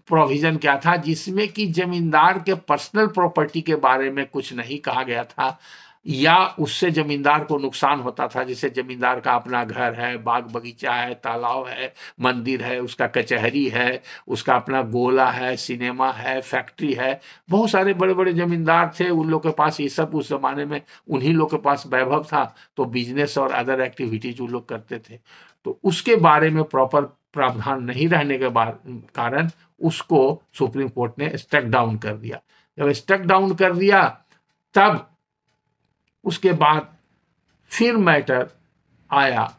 प्रोविजन क्या था जिसमें कि जमींदार के पर्सनल प्रॉपर्टी के बारे में कुछ नहीं कहा गया था या उससे जमींदार को नुकसान होता था जैसे जमींदार का अपना घर है बाग बगीचा है तालाब है मंदिर है उसका कचहरी है उसका अपना गोला है सिनेमा है फैक्ट्री है बहुत सारे बड़े बड़े जमींदार थे उन लोग के पास ये सब उस जमाने में उन्हीं लोग के पास वैभव था तो बिजनेस और अदर एक्टिविटीज वो लोग करते थे तो उसके बारे में प्रॉपर प्रावधान नहीं रहने के कारण उसको सुप्रीम कोर्ट ने स्टक डाउन कर दिया जब स्टक डाउन कर दिया तब उसके बाद फिर मैटर आया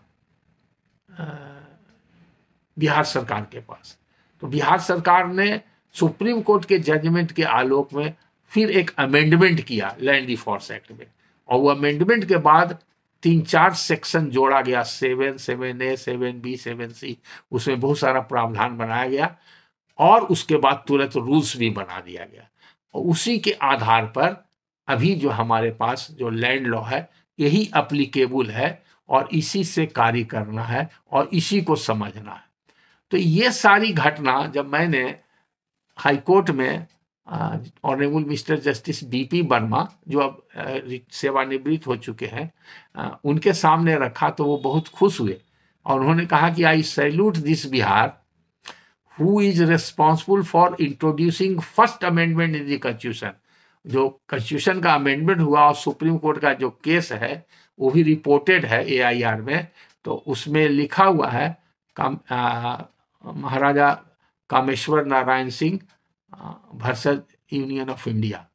बिहार सरकार के पास तो बिहार सरकार ने सुप्रीम कोर्ट के जजमेंट के आलोक में फिर एक अमेंडमेंट किया लैंड रिफोर्स एक्ट में और वो अमेंडमेंट के बाद तीन चार सेक्शन जोड़ा गया seven seven A seven B seven C उसमें बहुत सारा प्रावधान बनाया गया और उसके बाद तुरंत रूल्स भी बना दिया गया और उसी के आधार पर अभी जो हमारे पास जो लैंड लॉ है यही अप्लीकेबल है और इसी से कार्य करना है और इसी को समझना है तो ये सारी घटना जब मैंने हाईकोर्ट में honourable mister justice BP Verma जो अब सेवानिवृत्त हो चुके हैं उनके सामने रखा तो वो बहुत खुश हुए और उन्होंने कहा कि I salute this Bihar who is responsible for introducing first amendment in the constitution जो कॉन्स्टिट्यूशन का अमेंडमेंट हुआ और सुप्रीम कोर्ट का जो केस है वो भी रिपोर्टेड है एआईआर में तो उसमें लिखा हुआ है काम Maharaja Kameshwar Narayan Singh versus union of India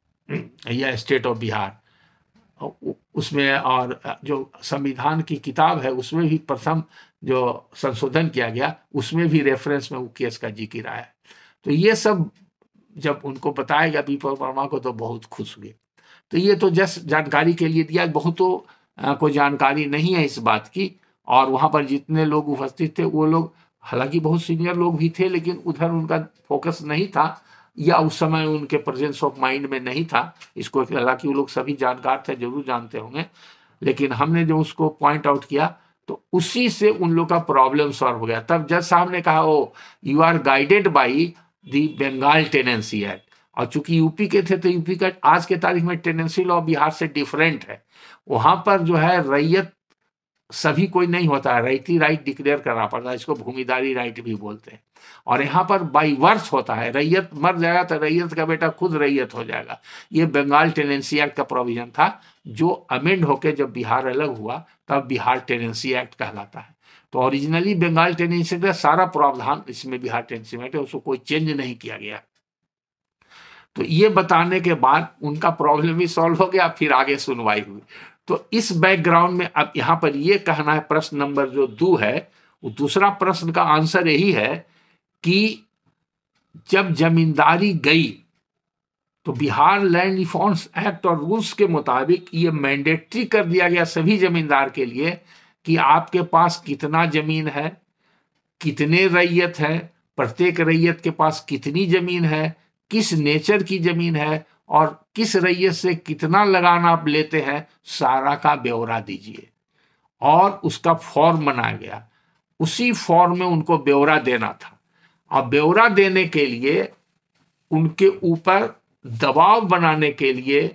या स्टेट ऑफ बिहार उसमें और जो संविधान की किताब है उसमें भी प्रथम जो संशोधन किया गया उसमें भी रेफरेंस में वो केस का जिक्र आया तो ये सब जब उनको बताया गया पीपल वर्मा को तो बहुत खुश हुए तो ये तो जस्ट जानकारी के लिए दिया बहुत तो को जानकारी नहीं है इस बात की और वहाँ पर जितने लोग उपस्थित थे वो लोग हालांकि बहुत सीनियर लोग भी थे लेकिन उधर उनका फोकस नहीं था या उस समय उनके प्रेजेंस ऑफ माइंड में नहीं था इसको हालांकि वो लोग सभी जानकार थे जरूर जानते होंगे लेकिन हमने जो उसको पॉइंट आउट किया तो उसी से उन लोग का प्रॉब्लम सॉल्व हो गया तब जज साहब ने कहा oh you are guided by the Bengal tenancy act और चूंकि यूपी के थे तो यूपी का आज के तारीख में टेनेंसी लॉ बिहार से डिफरेंट है वहां पर जो है रैयत सभी कोई नहीं होता है रैती राइट डिक्लेयर करना पड़ता है इसको भूमिदारी राइट भी बोलते हैं और यहाँ पर बाई वर्ष होता है रैयत मर जाएगा तो रैयत का बेटा खुद रैयत हो जाएगा ये बंगाल टेनेंसी एक्ट का प्रोविजन था जो अमेंड होकर जब बिहार अलग हुआ तब बिहार टेनेंसी एक्ट कहलाता है तो ओरिजिनली बंगाल टेन इंसिडेंट का सारा प्रावधान इसमें बिहार टेन इंसिडेंट उसको कोई चेंज नहीं किया गया तो ये बताने के बाद उनका प्रॉब्लम भी सॉल्व हो गया फिर आगे सुनवाई हुई तो इस बैकग्राउंड में अब यहाँ पर ये कहना है प्रश्न नंबर जो दो है वो दूसरा प्रश्न का आंसर यही है कि जब जमींदारी गई तो बिहार लैंड रिफॉर्म्स एक्ट और रूल्स के मुताबिक ये मैंडेटरी कर दिया गया सभी जमींदार के लिए कि आपके पास कितना जमीन है कितने रैयत है प्रत्येक रैयत के पास कितनी जमीन है किस नेचर की जमीन है और किस रैयत से कितना लगाना आप लेते हैं सारा का ब्यौरा दीजिए और उसका फॉर्म बनाया गया उसी फॉर्म में उनको ब्यौरा देना था और ब्यौरा देने के लिए उनके ऊपर दबाव बनाने के लिए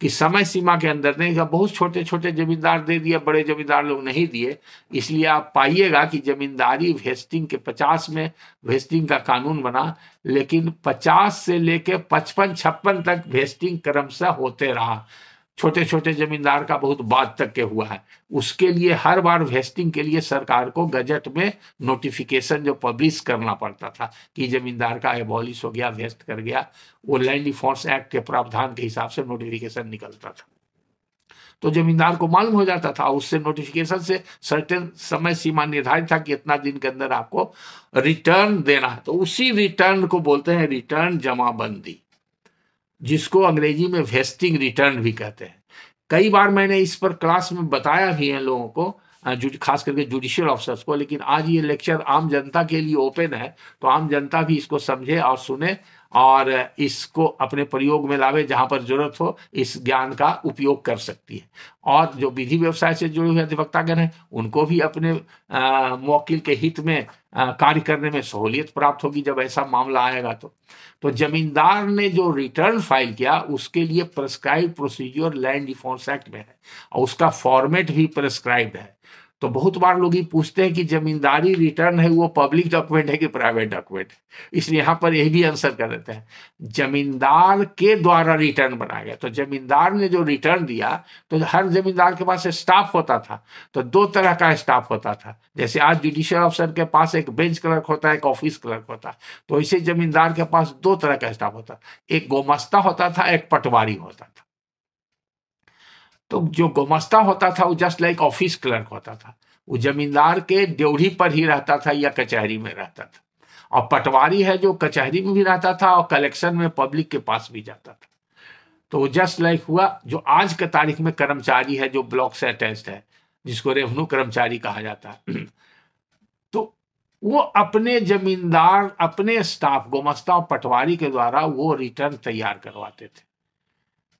कि समय सीमा के अंदर नहीं बहुत छोटे छोटे जमींदार दे दिए बड़े जमींदार लोग नहीं दिए इसलिए आप पाइएगा कि जमींदारी वेस्टिंग के पचास में वेस्टिंग का कानून बना लेकिन पचास से लेके पचपन छप्पन तक वेस्टिंग क्रमशः होते रहा छोटे छोटे जमींदार का बहुत बाद तक के हुआ है उसके लिए हर बार वेस्टिंग के लिए सरकार को गजट में नोटिफिकेशन जो पब्लिश करना पड़ता था कि जमींदार का एबॉलिश हो गया वेस्ट कर गया वो लैंड रिफॉर्म्स एक्ट के प्रावधान के हिसाब से नोटिफिकेशन निकलता था तो जमींदार को मालूम हो जाता था उससे नोटिफिकेशन से सर्टेन समय सीमा निर्धारित था कि इतना दिन के अंदर आपको रिटर्न देना है तो उसी रिटर्न को बोलते हैं रिटर्न जमाबंदी जिसको अंग्रेजी में वेस्टिंग रिटर्न भी कहते हैं कई बार मैंने इस पर क्लास में बताया भी है लोगों को खास करके जुडिशियल ऑफिसर्स को लेकिन आज ये लेक्चर आम जनता के लिए ओपन है तो आम जनता भी इसको समझे और सुने और इसको अपने प्रयोग में लावे जहां पर जरूरत हो इस ज्ञान का उपयोग कर सकती है और जो विधि व्यवसाय से जुड़े हुए अधिवक्तागण हैं उनको भी अपने मोकिल मौकिल के हित में कार्य करने में सहूलियत प्राप्त होगी जब ऐसा मामला आएगा तो तो जमींदार ने जो रिटर्न फाइल किया उसके लिए prescribe procedure land reforms act में है और उसका फॉर्मेट भी प्रेस्क्राइब है तो बहुत बार लोग ये पूछते हैं कि जमींदारी रिटर्न है वो पब्लिक डॉक्यूमेंट है कि प्राइवेट डॉक्यूमेंट है इसलिए यहाँ पर यही भी आंसर कर देते हैं जमींदार के द्वारा रिटर्न बनाया गया तो जमींदार ने जो रिटर्न दिया तो हर जमींदार के पास स्टाफ होता था तो दो तरह का स्टाफ होता था जैसे आज जुडिशियल अफसर के पास एक बेंच क्लर्क होता है एक ऑफिस क्लर्क होता है तो इसे जमींदार के पास दो तरह का स्टाफ होता एक गोमस्ता होता था एक पटवारी होता था तो जो गुमस्ता होता था वो जस्ट लाइक ऑफिस क्लर्क होता था वो जमींदार के ड्योढ़ी पर ही रहता था या कचहरी में रहता था और पटवारी है जो कचहरी में भी रहता था और कलेक्शन में पब्लिक के पास भी जाता था तो जस्ट लाइक हुआ जो आज के तारीख में कर्मचारी है जो ब्लॉक से अटैच है जिसको रेवन्यू कर्मचारी कहा जाता है तो वो अपने जमींदार अपने स्टाफ गुमस्ता और पटवारी के द्वारा वो रिटर्न तैयार करवाते थे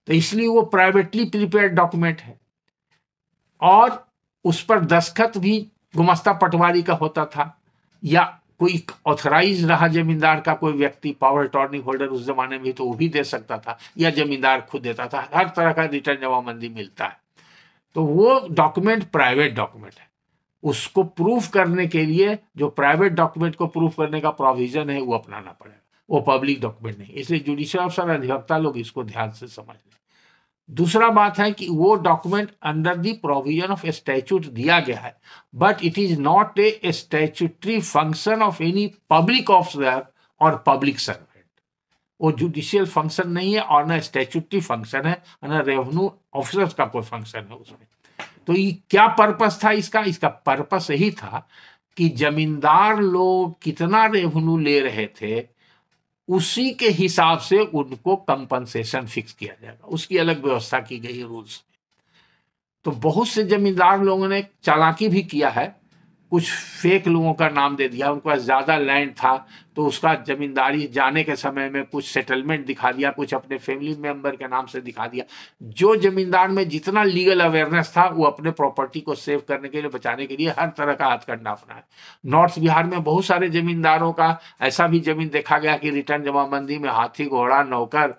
तो इसलिए वो प्राइवेटली प्रिपेयर डॉक्यूमेंट है और उस पर दस्खत भी गुमस्ता पटवारी का होता था या कोई ऑथराइज रहा जमींदार का कोई व्यक्ति पावर अटॉर्नी होल्डर उस जमाने में तो वो भी दे सकता था या जमींदार खुद देता था हर तरह का रिटर्न जवाबंदी मिलता है तो वो डॉक्यूमेंट प्राइवेट डॉक्यूमेंट है उसको प्रूफ करने के लिए जो प्राइवेट डॉक्यूमेंट को प्रूफ करने का प्रोविजन है वो अपनाना पड़ेगा वो पब्लिक डॉक्यूमेंट नहीं इसलिए जुडिशियल अफसर अधिवक्ता लोग इसको ध्यान से समझ दूसरा बात है कि वो document under the provision of statute दिया गया है but it is not a statutory function of any public officer और पब्लिक सर्वेंट वो जुडिशियल फंक्शन नहीं है और ना स्टैचूटरी फंक्शन है ना रेवेन्यू ऑफिसर्स का कोई फंक्शन है उसमें तो ये क्या पर्पस था इसका इसका पर्पस यही था कि जमींदार लोग कितना रेवेन्यू ले रहे थे उसी के हिसाब से उनको कंपनसेशन फिक्स किया जाएगा उसकी अलग व्यवस्था की गई रूल्स तो बहुत से जमींदार लोगों ने चालाकी भी किया है कुछ फेक लोगों का नाम दे दिया उनके पास ज़्यादा लैंड था तो उसका ज़मींदारी जाने के समय में कुछ सेटलमेंट दिखा दिया कुछ अपने फैमिली मेंबर के नाम से दिखा दिया जो ज़मींदार में जितना लीगल अवेयरनेस था वो अपने प्रॉपर्टी को सेव करने के लिए बचाने के लिए हर तरह का हथकंडा है नॉर्थ बिहार में बहुत सारे ज़मींदारों का ऐसा भी ज़मीन देखा गया कि रिटर्न जमाबंदी में हाथी घोड़ा नौकर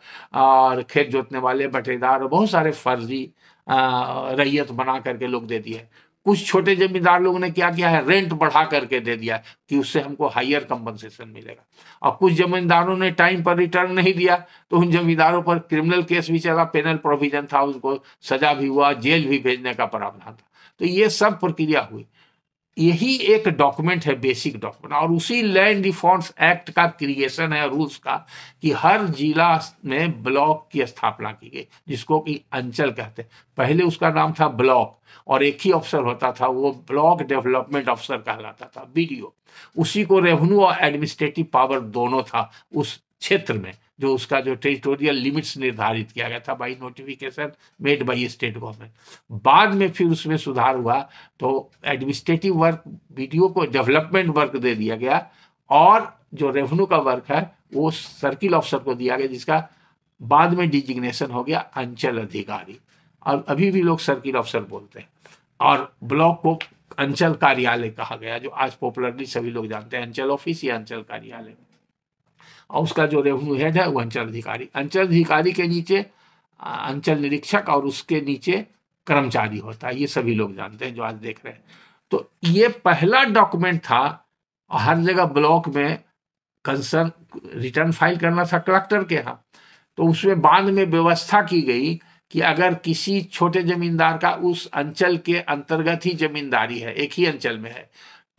और खेत जोतने वाले बटेदार और बहुत सारे फर्जी रैयत बना करके लोग दे दिए कुछ छोटे जमींदार लोगों ने क्या किया है रेंट बढ़ा करके दे दिया कि उससे हमको हायर कंपनसेशन मिलेगा और कुछ जमींदारों ने टाइम पर रिटर्न नहीं दिया तो उन जमींदारों पर क्रिमिनल केस भी चला पेनल प्रोविजन था उनको सजा भी हुआ जेल भी भेजने का प्रावधान था तो ये सब प्रक्रिया हुई यही एक डॉक्यूमेंट है बेसिक डॉक्यूमेंट और उसी लैंड रिफॉर्म्स एक्ट का क्रिएशन है रूल्स का कि हर जिला में ब्लॉक की स्थापना की गई जिसको कि अंचल कहते हैं पहले उसका नाम था ब्लॉक और एक ही अफसर होता था वो ब्लॉक डेवलपमेंट अफसर कहलाता था बी उसी को रेवेन्यू और एडमिनिस्ट्रेटिव पावर दोनों था उस क्षेत्र में जो उसका जो टेरिटोरियल लिमिट्स निर्धारित किया गया था by notification made by state government बाद में फिर उसमें सुधार हुआ तो एडमिनिस्ट्रेटिव वर्क बीडीओ को डेवलपमेंट वर्क दे दिया गया और जो रेवेन्यू का वर्क है वो सर्किल ऑफिसर को दिया गया जिसका बाद में डिजिग्नेशन हो गया अंचल अधिकारी और अभी भी लोग सर्किल ऑफिसर बोलते हैं और ब्लॉक को अंचल कार्यालय कहा गया जो आज पॉपुलरली सभी लोग जानते हैं अंचल ऑफिस या अंचल कार्यालय और उसका जो रेवन्यू हेड है वो अंचल अधिकारी अंचल अधिकारी के नीचे अंचल निरीक्षक और उसके नीचे कर्मचारी होता है ये सभी लोग जानते हैं जो आज देख रहे हैं तो ये पहला डॉक्यूमेंट था हर जगह ब्लॉक में कंसर्न रिटर्न फाइल करना था कलेक्टर के यहाँ तो उसमें बाद में व्यवस्था की गई कि अगर किसी छोटे जमींदार का उस अंचल के अंतर्गत ही जमींदारी है एक ही अंचल में है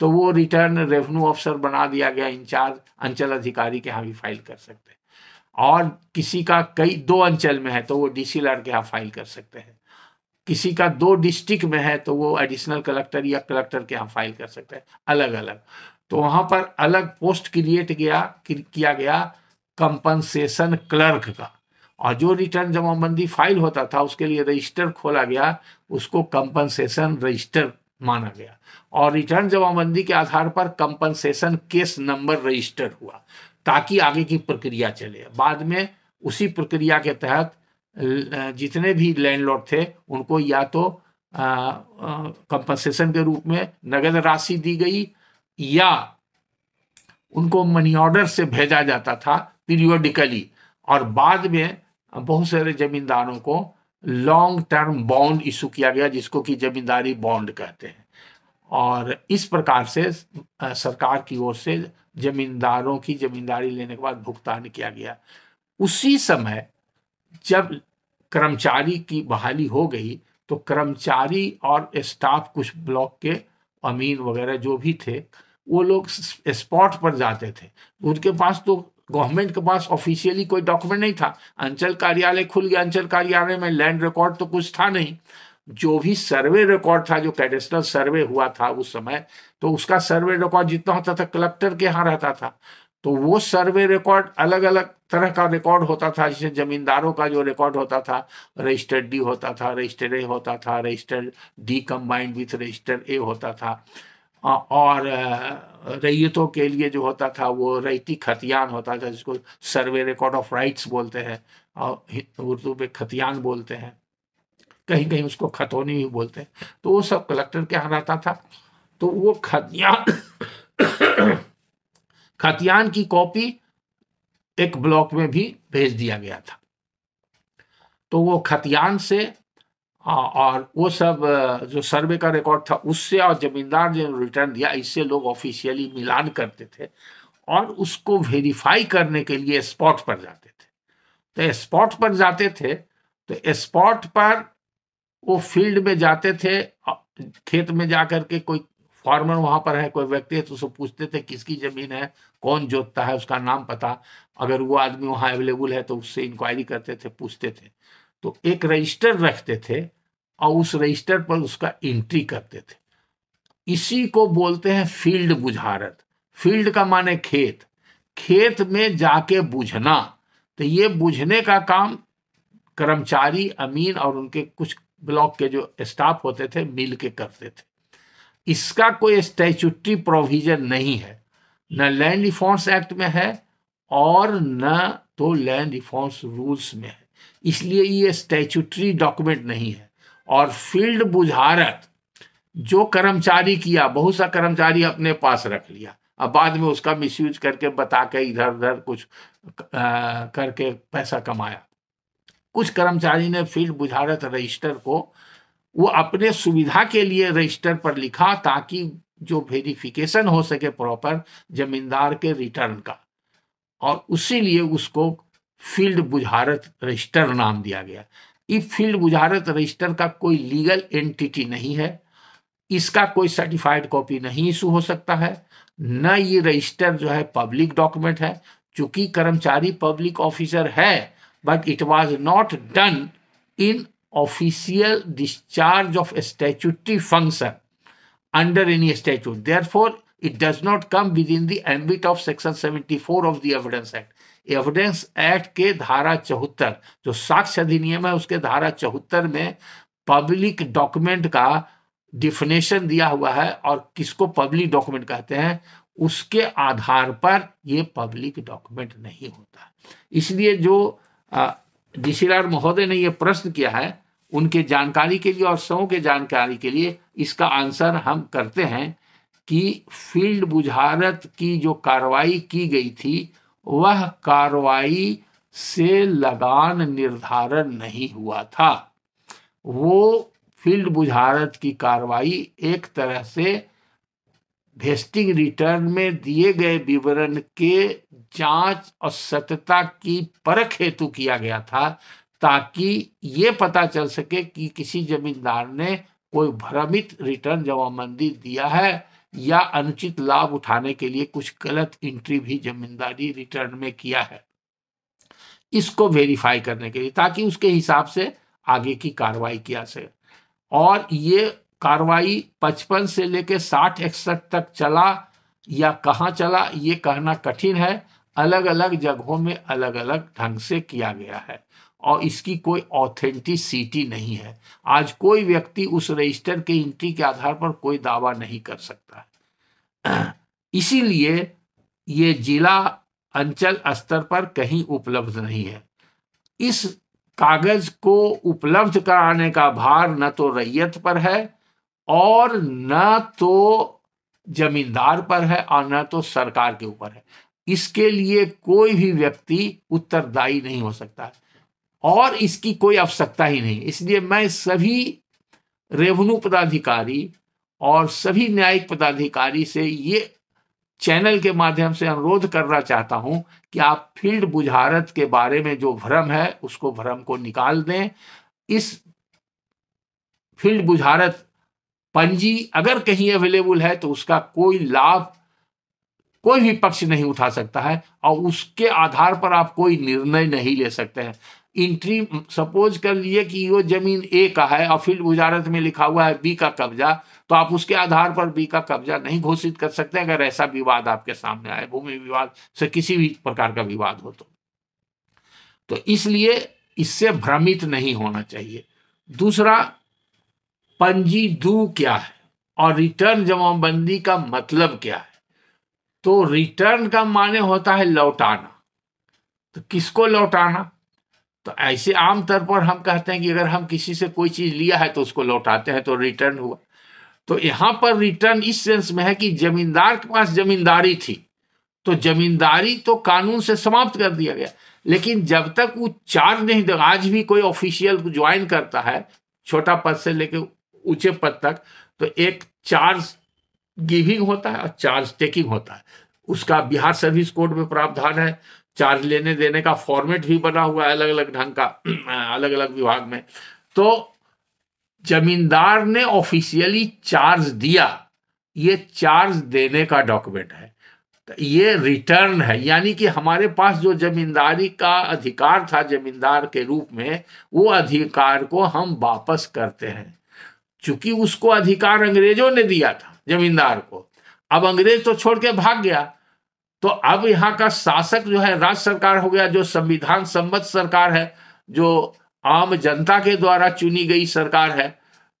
तो वो रिटर्न रेवेन्यू ऑफिसर बना दिया गया इंचार्ज अंचल अधिकारी के यहाँ भी फाइल कर सकते हैं और किसी का कई दो अंचल में है तो वो डी के यहाँ फाइल कर सकते हैं किसी का दो डिस्ट्रिक्ट में है तो वो एडिशनल कलेक्टर या कलेक्टर के यहाँ फाइल कर सकते हैं अलग अलग तो वहां पर अलग पोस्ट क्रिएट गया किया गया कंपनसेशन क्लर्क का और जो रिटर्न जमाबंदी फाइल होता था उसके लिए रजिस्टर खोला गया उसको कंपनसेशन रजिस्टर माना गया और रिटर्न जमाबंदी के आधार पर कंपनसेशन केस नंबर रजिस्टर हुआ ताकि आगे की प्रक्रिया चले बाद में उसी प्रक्रिया के तहत जितने भी लैंडलॉर्ड थे उनको या तो कंपनसेशन के रूप में नगद राशि दी गई या उनको मनी ऑर्डर से भेजा जाता था पीरियोडिकली और बाद में बहुत सारे जमींदारों को लॉन्ग टर्म बॉन्ड इशू किया गया जिसको कि जमींदारी बॉन्ड कहते हैं और इस प्रकार से सरकार की ओर से जमींदारों की जमींदारी लेने के बाद भुगतान किया गया उसी समय जब कर्मचारी की बहाली हो गई तो कर्मचारी और स्टाफ कुछ ब्लॉक के अमीन वगैरह जो भी थे वो लोग स्पॉट पर जाते थे उनके पास तो गवर्नमेंट के पास ऑफिशियली कोई डॉक्यूमेंट नहीं था अंचल कार्यालय खुल गया अंचल कार्यालय में लैंड रिकॉर्ड तो कुछ था नहीं जो भी सर्वे रिकॉर्ड था जो कैडेस्ट्रल सर्वे हुआ था उस समय तो उसका सर्वे रिकॉर्ड जितना होता था कलेक्टर के यहाँ रहता था तो वो सर्वे रिकॉर्ड अलग अलग तरह का रिकॉर्ड होता था जिससे जमींदारों का जो रिकॉर्ड होता था रजिस्टर्ड डी होता था रजिस्टर ए होता था registered D combined with register A होता था और रैयतों के लिए जो होता था वो रैती खतियान होता था जिसको सर्वे रिकॉर्ड ऑफ राइट्स बोलते हैं और उर्दू में खतियान बोलते हैं कहीं कहीं उसको खतौनी भी बोलते हैं तो वो सब कलेक्टर के यहाँ रहता था तो वो खतियान खतियान की कॉपी एक ब्लॉक में भी भेज दिया गया था तो वो खतियान से हाँ, और वो सब जो सर्वे का रिकॉर्ड था उससे और जमींदार ने रिटर्न दिया इससे लोग ऑफिशियली मिलान करते थे और उसको वेरीफाई करने के लिए स्पॉट पर जाते थे तो स्पॉट पर जाते थे तो स्पॉट पर वो फील्ड में जाते थे खेत में जा के कोई फार्मर वहां पर है कोई व्यक्ति है तो उसको पूछते थे किसकी ज़मीन है कौन जोतता है उसका नाम पता अगर वो आदमी वहाँ अवेलेबल है तो उससे इंक्वायरी करते थे पूछते थे तो एक रजिस्टर रखते थे और उस रजिस्टर पर उसका एंट्री करते थे इसी को बोलते हैं फील्ड बुझारत फील्ड का माने खेत खेत में जाके बुझना तो ये बुझने का काम कर्मचारी अमीन और उनके कुछ ब्लॉक के जो स्टाफ होते थे मिल के करते थे इसका कोई स्टैचुटरी प्रोविजन नहीं है न लैंड रिफॉर्म्स एक्ट में है और न तो लैंड रिफॉर्म्स रूल्स में है इसलिए ये स्टैचूटरी डॉक्यूमेंट नहीं है और फील्ड बुझारत जो कर्मचारी किया बहुत सा कर्मचारी अपने पास रख लिया अब बाद में उसका मिसयूज करके बता के इधर उधर कुछ आ, करके पैसा कमाया कुछ कर्मचारी ने फील्ड बुझारत रजिस्टर को वो अपने सुविधा के लिए रजिस्टर पर लिखा ताकि जो वेरिफिकेशन हो सके प्रॉपर जमींदार के रिटर्न का और उसी लिए उसको फील्ड बुझारत रजिस्टर नाम दिया गया इस फील्ड बुझारत रजिस्टर का कोई लीगल एंटिटी नहीं है इसका कोई सर्टिफाइड कॉपी नहीं इशू हो सकता है न ये रजिस्टर जो है पब्लिक डॉक्यूमेंट है चूंकि कर्मचारी पब्लिक ऑफिसर है but it was not done in official discharge of statutory function under any statute. Therefore, it does come within the of section seventy four of the evidence act evidence act के धारा चौहत्तर जो साक्ष्य अधिनियम है उसके धारा चौहत्तर में पब्लिक डॉक्यूमेंट का डिफिनेशन दिया हुआ है और किसको पब्लिक डॉक्यूमेंट कहते हैं उसके आधार पर ये पब्लिक डॉक्यूमेंट नहीं होता इसलिए जो डीसीआर महोदय ने यह प्रश्न किया है उनके जानकारी के लिए और सौ के जानकारी के लिए इसका आंसर हम करते हैं कि फील्ड बुझारत की जो कार्रवाई की गई थी वह कार्रवाई से लगान निर्धारण नहीं हुआ था वो फील्ड बुझारत की कार्रवाई एक तरह से भेस्टिंग रिटर्न में दिए गए विवरण के जांच और सत्यता की परख हेतु किया गया था ताकि ये पता चल सके कि किसी जमींदार ने कोई भ्रमित रिटर्न जवाबंदी दिया है या अनुचित लाभ उठाने के लिए कुछ गलत एंट्री भी जमींदारी रिटर्न में किया है इसको वेरीफाई करने के लिए ताकि उसके हिसाब से आगे की कार्रवाई किया सके और ये कार्रवाई 55 से लेकर साठ इकसठ तक चला या कहाँ चला ये कहना कठिन है अलग अलग जगहों में अलग अलग ढंग से किया गया है और इसकी कोई ऑथेंटिसिटी नहीं है आज कोई व्यक्ति उस रजिस्टर के एंट्री के आधार पर कोई दावा नहीं कर सकता है इसीलिए ये जिला अंचल स्तर पर कहीं उपलब्ध नहीं है इस कागज को उपलब्ध कराने का भार न तो रैयत पर है और न तो जमींदार पर है और न तो सरकार के ऊपर है इसके लिए कोई भी व्यक्ति उत्तरदायी नहीं हो सकता है और इसकी कोई आवश्यकता ही नहीं इसलिए मैं सभी रेवन्यू पदाधिकारी और सभी न्यायिक पदाधिकारी से ये चैनल के माध्यम से अनुरोध करना चाहता हूं कि आप फील्ड बुझारत के बारे में जो भ्रम है उसको भ्रम को निकाल दें इस फील्ड बुझारत पंजी अगर कहीं अवेलेबल है तो उसका कोई लाभ कोई भी पक्ष नहीं उठा सकता है और उसके आधार पर आप कोई निर्णय नहीं ले सकते हैं इंट्री सपोज कर लिए कि वो जमीन ए का है और फील्ड बुजारत में लिखा हुआ है बी का कब्जा तो आप उसके आधार पर बी का कब्जा नहीं घोषित कर सकते अगर ऐसा विवाद आपके सामने आए भूमि विवाद से किसी भी प्रकार का विवाद हो तो, तो इसलिए इससे भ्रमित नहीं होना चाहिए दूसरा पंजी दू क्या है और रिटर्न जमाबंदी का मतलब क्या है तो रिटर्न का माने होता है लौटाना तो किसको लौटाना तो ऐसे आमतौर पर हम कहते हैं कि अगर हम किसी से कोई चीज़ लिया है तो उसको लौटाते हैं तो रिटर्न हुआ तो यहां पर रिटर्न इस सेंस में है कि जमींदार के पास जमींदारी थी तो जमींदारी तो कानून से समाप्त कर दिया गया लेकिन जब तक वो चार्ज नहीं देगा आज भी कोई ऑफिशियल ज्वाइन करता है छोटा पद से लेकर ऊंचे पद तक तो एक चार्ज गिविंग होता है और चार्ज टेकिंग होता है उसका बिहार सर्विस कोड में प्रावधान है चार्ज लेने देने का फॉर्मेट भी बना हुआ है अलग अलग ढंग का अलग अलग विभाग में तो जमींदार ने ऑफिशियली चार्ज दिया ये चार्ज देने का डॉक्यूमेंट है तो ये रिटर्न है यानी कि हमारे पास जो जमींदारी का अधिकार था जमींदार के रूप में वो अधिकार को हम वापस करते हैं चूंकि उसको अधिकार अंग्रेजों ने दिया था जमींदार को अब अंग्रेज तो छोड़ के भाग गया तो अब यहाँ का शासक जो है राज्य सरकार हो गया जो संविधान सम्मत सरकार है जो आम जनता के द्वारा चुनी गई सरकार है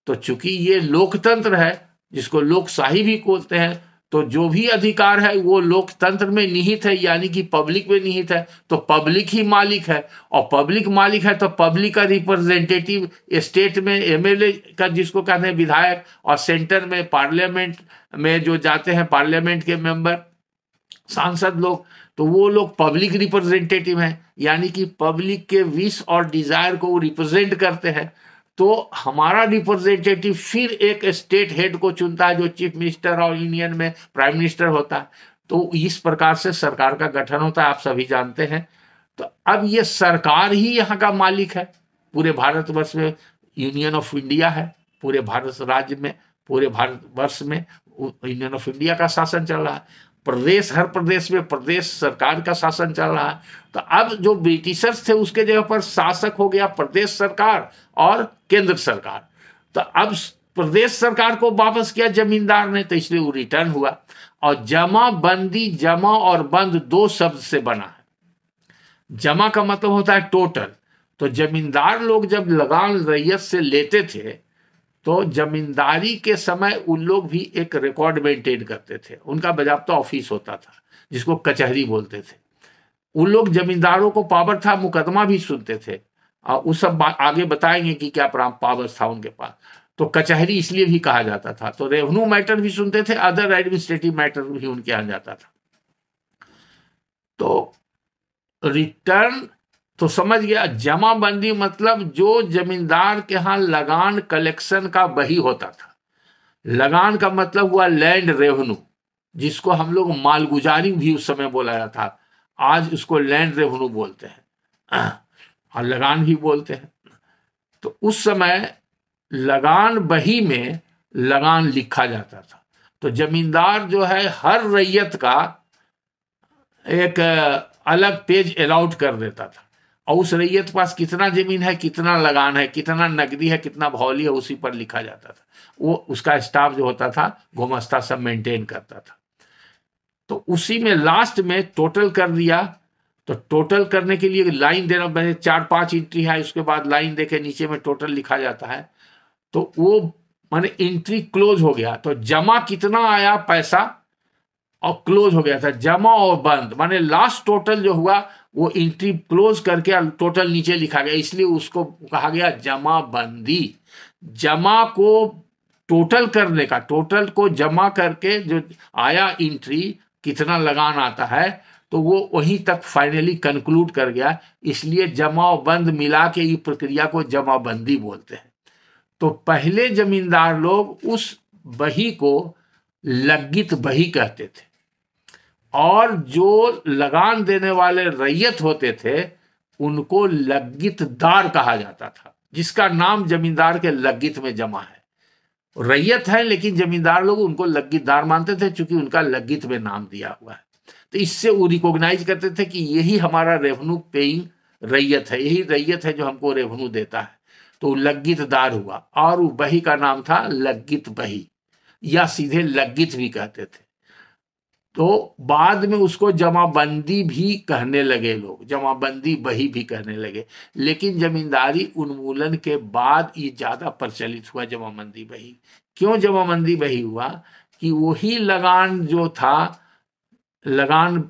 तो चूंकि ये लोकतंत्र है जिसको लोकशाही भी बोलते हैं तो जो भी अधिकार है वो लोकतंत्र में निहित है यानी कि पब्लिक में निहित है तो पब्लिक ही मालिक है और पब्लिक मालिक है तो पब्लिक का रिप्रेजेंटेटिव स्टेट में एमएलए का जिसको कहते हैं विधायक और सेंटर में पार्लियामेंट में जो जाते हैं पार्लियामेंट के मेंबर सांसद लोग तो वो लोग पब्लिक रिप्रेजेंटेटिव हैं यानी कि पब्लिक के विश और डिजायर को वो रिप्रेजेंट करते हैं तो हमारा रिप्रेजेंटेटिव फिर एक स्टेट हेड को चुनता है जो चीफ मिनिस्टर और यूनियन में प्राइम मिनिस्टर होता है तो इस प्रकार से सरकार का गठन होता है आप सभी जानते हैं तो अब ये सरकार ही यहाँ का मालिक है पूरे भारतवर्ष में यूनियन ऑफ इंडिया है पूरे भारत राज्य में पूरे भारतवर्ष में यूनियन ऑफ इंडिया का शासन चल रहा है प्रदेश हर प्रदेश में प्रदेश सरकार का शासन चल रहा है तो अब जो ब्रिटिशर्स थे उसके जगह पर शासक हो गया प्रदेश सरकार और केंद्र सरकार तो अब प्रदेश सरकार को वापस किया जमींदार ने तो इसलिए वो रिटर्न हुआ और जमा बंदी जमा और बंद दो शब्द से बना है जमा का मतलब होता है टोटल तो जमींदार लोग जब लगान रैयत से लेते थे तो जमींदारी के समय उन लोग भी एक रिकॉर्ड मेंटेन करते थे उनका बजाबता ऑफिस होता था जिसको कचहरी बोलते थे उन लोग जमींदारों को पावर था मुकदमा भी सुनते थे और उस सब आगे बताएंगे कि क्या पावर था उनके पास तो कचहरी इसलिए भी कहा जाता था तो रेवन्यू मैटर भी सुनते थे अदर एडमिनिस्ट्रेटिव मैटर भी उनके यहां जाता था तो रिटर्न तो समझ गया जमाबंदी मतलब जो जमींदार के यहां लगान कलेक्शन का बही होता था लगान का मतलब हुआ लैंड रेवेन्यू जिसको हम लोग मालगुजारी भी उस समय बोला जाता आज उसको लैंड रेवेन्यू बोलते हैं और लगान भी बोलते हैं तो उस समय लगान बही में लगान लिखा जाता था तो जमींदार जो है हर रैयत का एक अलग पेज अलाउट कर देता था उस रैयत तो पास कितना जमीन है कितना लगान है कितना नकदी है कितना भौली है उसी पर लिखा जाता था वो उसका स्टाफ जो होता था गुमस्ता सब मेंटेन करता था तो उसी में लास्ट में टोटल कर दिया तो टोटल करने के लिए लाइन देना मैंने चार पांच इंट्री है उसके बाद लाइन देखे नीचे में टोटल लिखा जाता है तो वो मैंने इंट्री क्लोज हो गया तो जमा कितना आया पैसा और क्लोज हो गया था जमा और बंद माने लास्ट टोटल जो हुआ वो एंट्री क्लोज करके टोटल नीचे लिखा गया इसलिए उसको कहा गया जमा बंदी जमा को टोटल करने का टोटल को जमा करके जो आया एंट्री कितना लगाना आता है तो वो वहीं तक फाइनली कंक्लूड कर गया इसलिए जमा बंद मिला के ये प्रक्रिया को जमा बंदी बोलते हैं तो पहले जमींदार लोग उस बही को लगित बही कहते थे और जो लगान देने वाले रैयत होते थे उनको लगितदार कहा जाता था जिसका नाम जमींदार के लगित में जमा है रैयत है लेकिन जमींदार लोग उनको लगितदार मानते थे चूंकि उनका लगित में नाम दिया हुआ है तो इससे वो रिकॉग्नाइज करते थे कि यही हमारा रेवन्यू पेइंग रैयत है यही रैयत है जो हमको रेवेन्यू देता है तो लगितदार हुआ और वो बही का नाम था लगित बही या सीधे लगित भी कहते थे तो बाद में उसको जमाबंदी भी कहने लगे लोग जमाबंदी बही भी कहने लगे लेकिन जमींदारी उन्मूलन के बाद ये ज़्यादा प्रचलित हुआ जमाबंदी बही क्यों जमाबंदी बही हुआ कि वही लगान जो था लगान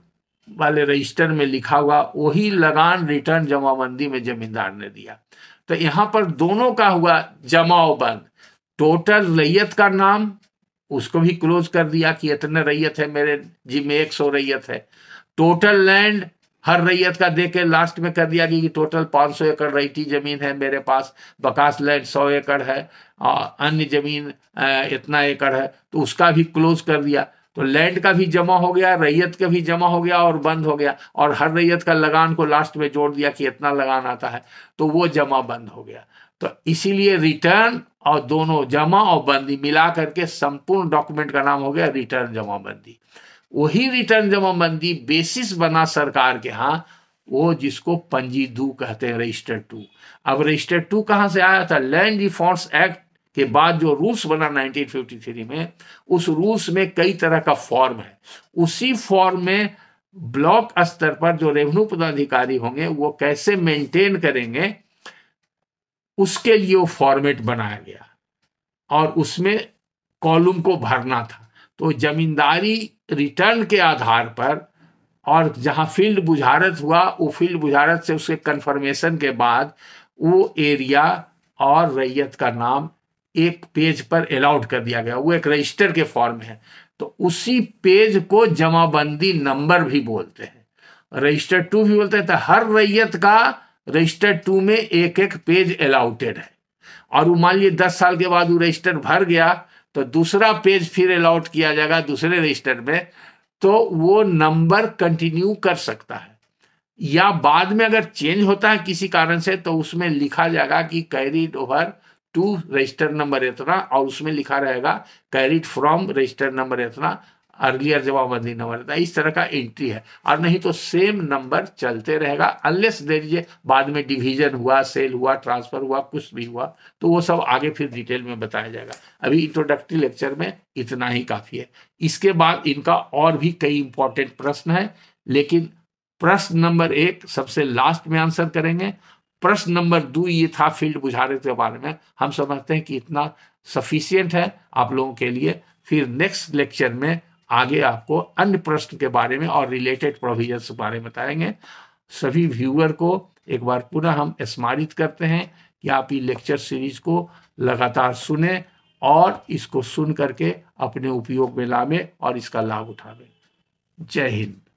वाले रजिस्टर में लिखा हुआ वही लगान रिटर्न जमाबंदी में जमींदार ने दिया तो यहां पर दोनों का हुआ जमाओबंद टोटल रैयत का नाम उसको भी क्लोज कर दिया कि इतने रैयत है मेरे जी में एक सौ रैयत है टोटल लैंड हर रैयत का दे के लास्ट में कर दिया कि टोटल 500 एकड़ रैती जमीन है मेरे पास बकास लैंड 100 एकड़ है और अन्य जमीन इतना एकड़ है तो उसका भी क्लोज कर दिया तो लैंड का भी जमा हो गया रैयत का भी जमा हो गया और बंद हो गया और हर रैयत का लगान को लास्ट में जोड़ दिया कि इतना लगान आता है तो वो जमा बंद हो गया तो इसीलिए रिटर्न और दोनों जमा और बंदी मिला करके संपूर्ण डॉक्यूमेंट का नाम हो गया रिटर्न जमा बंदी वही रिटर्न जमा बंदी बेसिस बना सरकार के यहाँ वो जिसको पंजी दू कहते हैं रजिस्टर टू अब रजिस्टर टू कहाँ से आया था लैंड रिफॉर्म्स एक्ट के बाद जो रूस बना 1953 में उस रूल्स में कई तरह का फॉर्म है उसी फॉर्म में ब्लॉक स्तर पर जो रेवेन्यू पदाधिकारी होंगे वो कैसे मेंटेन करेंगे उसके लिए वो फॉर्मेट बनाया गया और उसमें कॉलम को भरना था तो जमींदारी रिटर्न के आधार पर और जहां फील्ड बुझारत हुआ वो फील्ड बुझारत से उसके कंफर्मेशन के बाद वो एरिया और रैयत का नाम एक पेज पर अलाउड कर दिया गया वो एक रजिस्टर के फॉर्म है तो उसी पेज को जमाबंदी नंबर भी बोलते हैं रजिस्टर टू भी बोलते हैं तो हर रैयत का रजिस्टर टू में एक एक पेज अलाउटेड है और वो मान लीजिए दस साल के बाद वो रजिस्टर भर गया तो दूसरा पेज फिर अलाउट किया जाएगा दूसरे रजिस्टर में तो वो नंबर कंटिन्यू कर सकता है या बाद में अगर चेंज होता है किसी कारण से तो उसमें लिखा जाएगा कि carried over to register number इतना और उसमें लिखा रहेगा कैरिड फ्रॉम रजिस्टर नंबर इतना अर्लियर जवाबबंदी नंबर रहता है इस तरह का एंट्री है और नहीं तो सेम नंबर चलते रहेगा अनलेस दे दीजिए बाद में डिवीजन हुआ सेल हुआ ट्रांसफर हुआ कुछ भी हुआ तो वो सब आगे फिर डिटेल में बताया जाएगा अभी इंट्रोडक्टरी लेक्चर में इतना ही काफ़ी है इसके बाद इनका और भी कई इंपॉर्टेंट प्रश्न है लेकिन प्रश्न नंबर एक सबसे लास्ट में आंसर करेंगे प्रश्न नंबर दो ये था फील्ड बुझाने के बारे में हम समझते हैं कि इतना सफिशियंट है आप लोगों के लिए फिर नेक्स्ट लेक्चर में आगे आपको अन्य प्रश्न के बारे में और रिलेटेड प्रोविजन के बारे में बताएंगे सभी व्यूअर को एक बार पुनः हम स्मारित करते हैं कि आप ये लेक्चर सीरीज को लगातार सुने और इसको सुन करके अपने उपयोग में लावें और इसका लाभ उठावें जय हिंद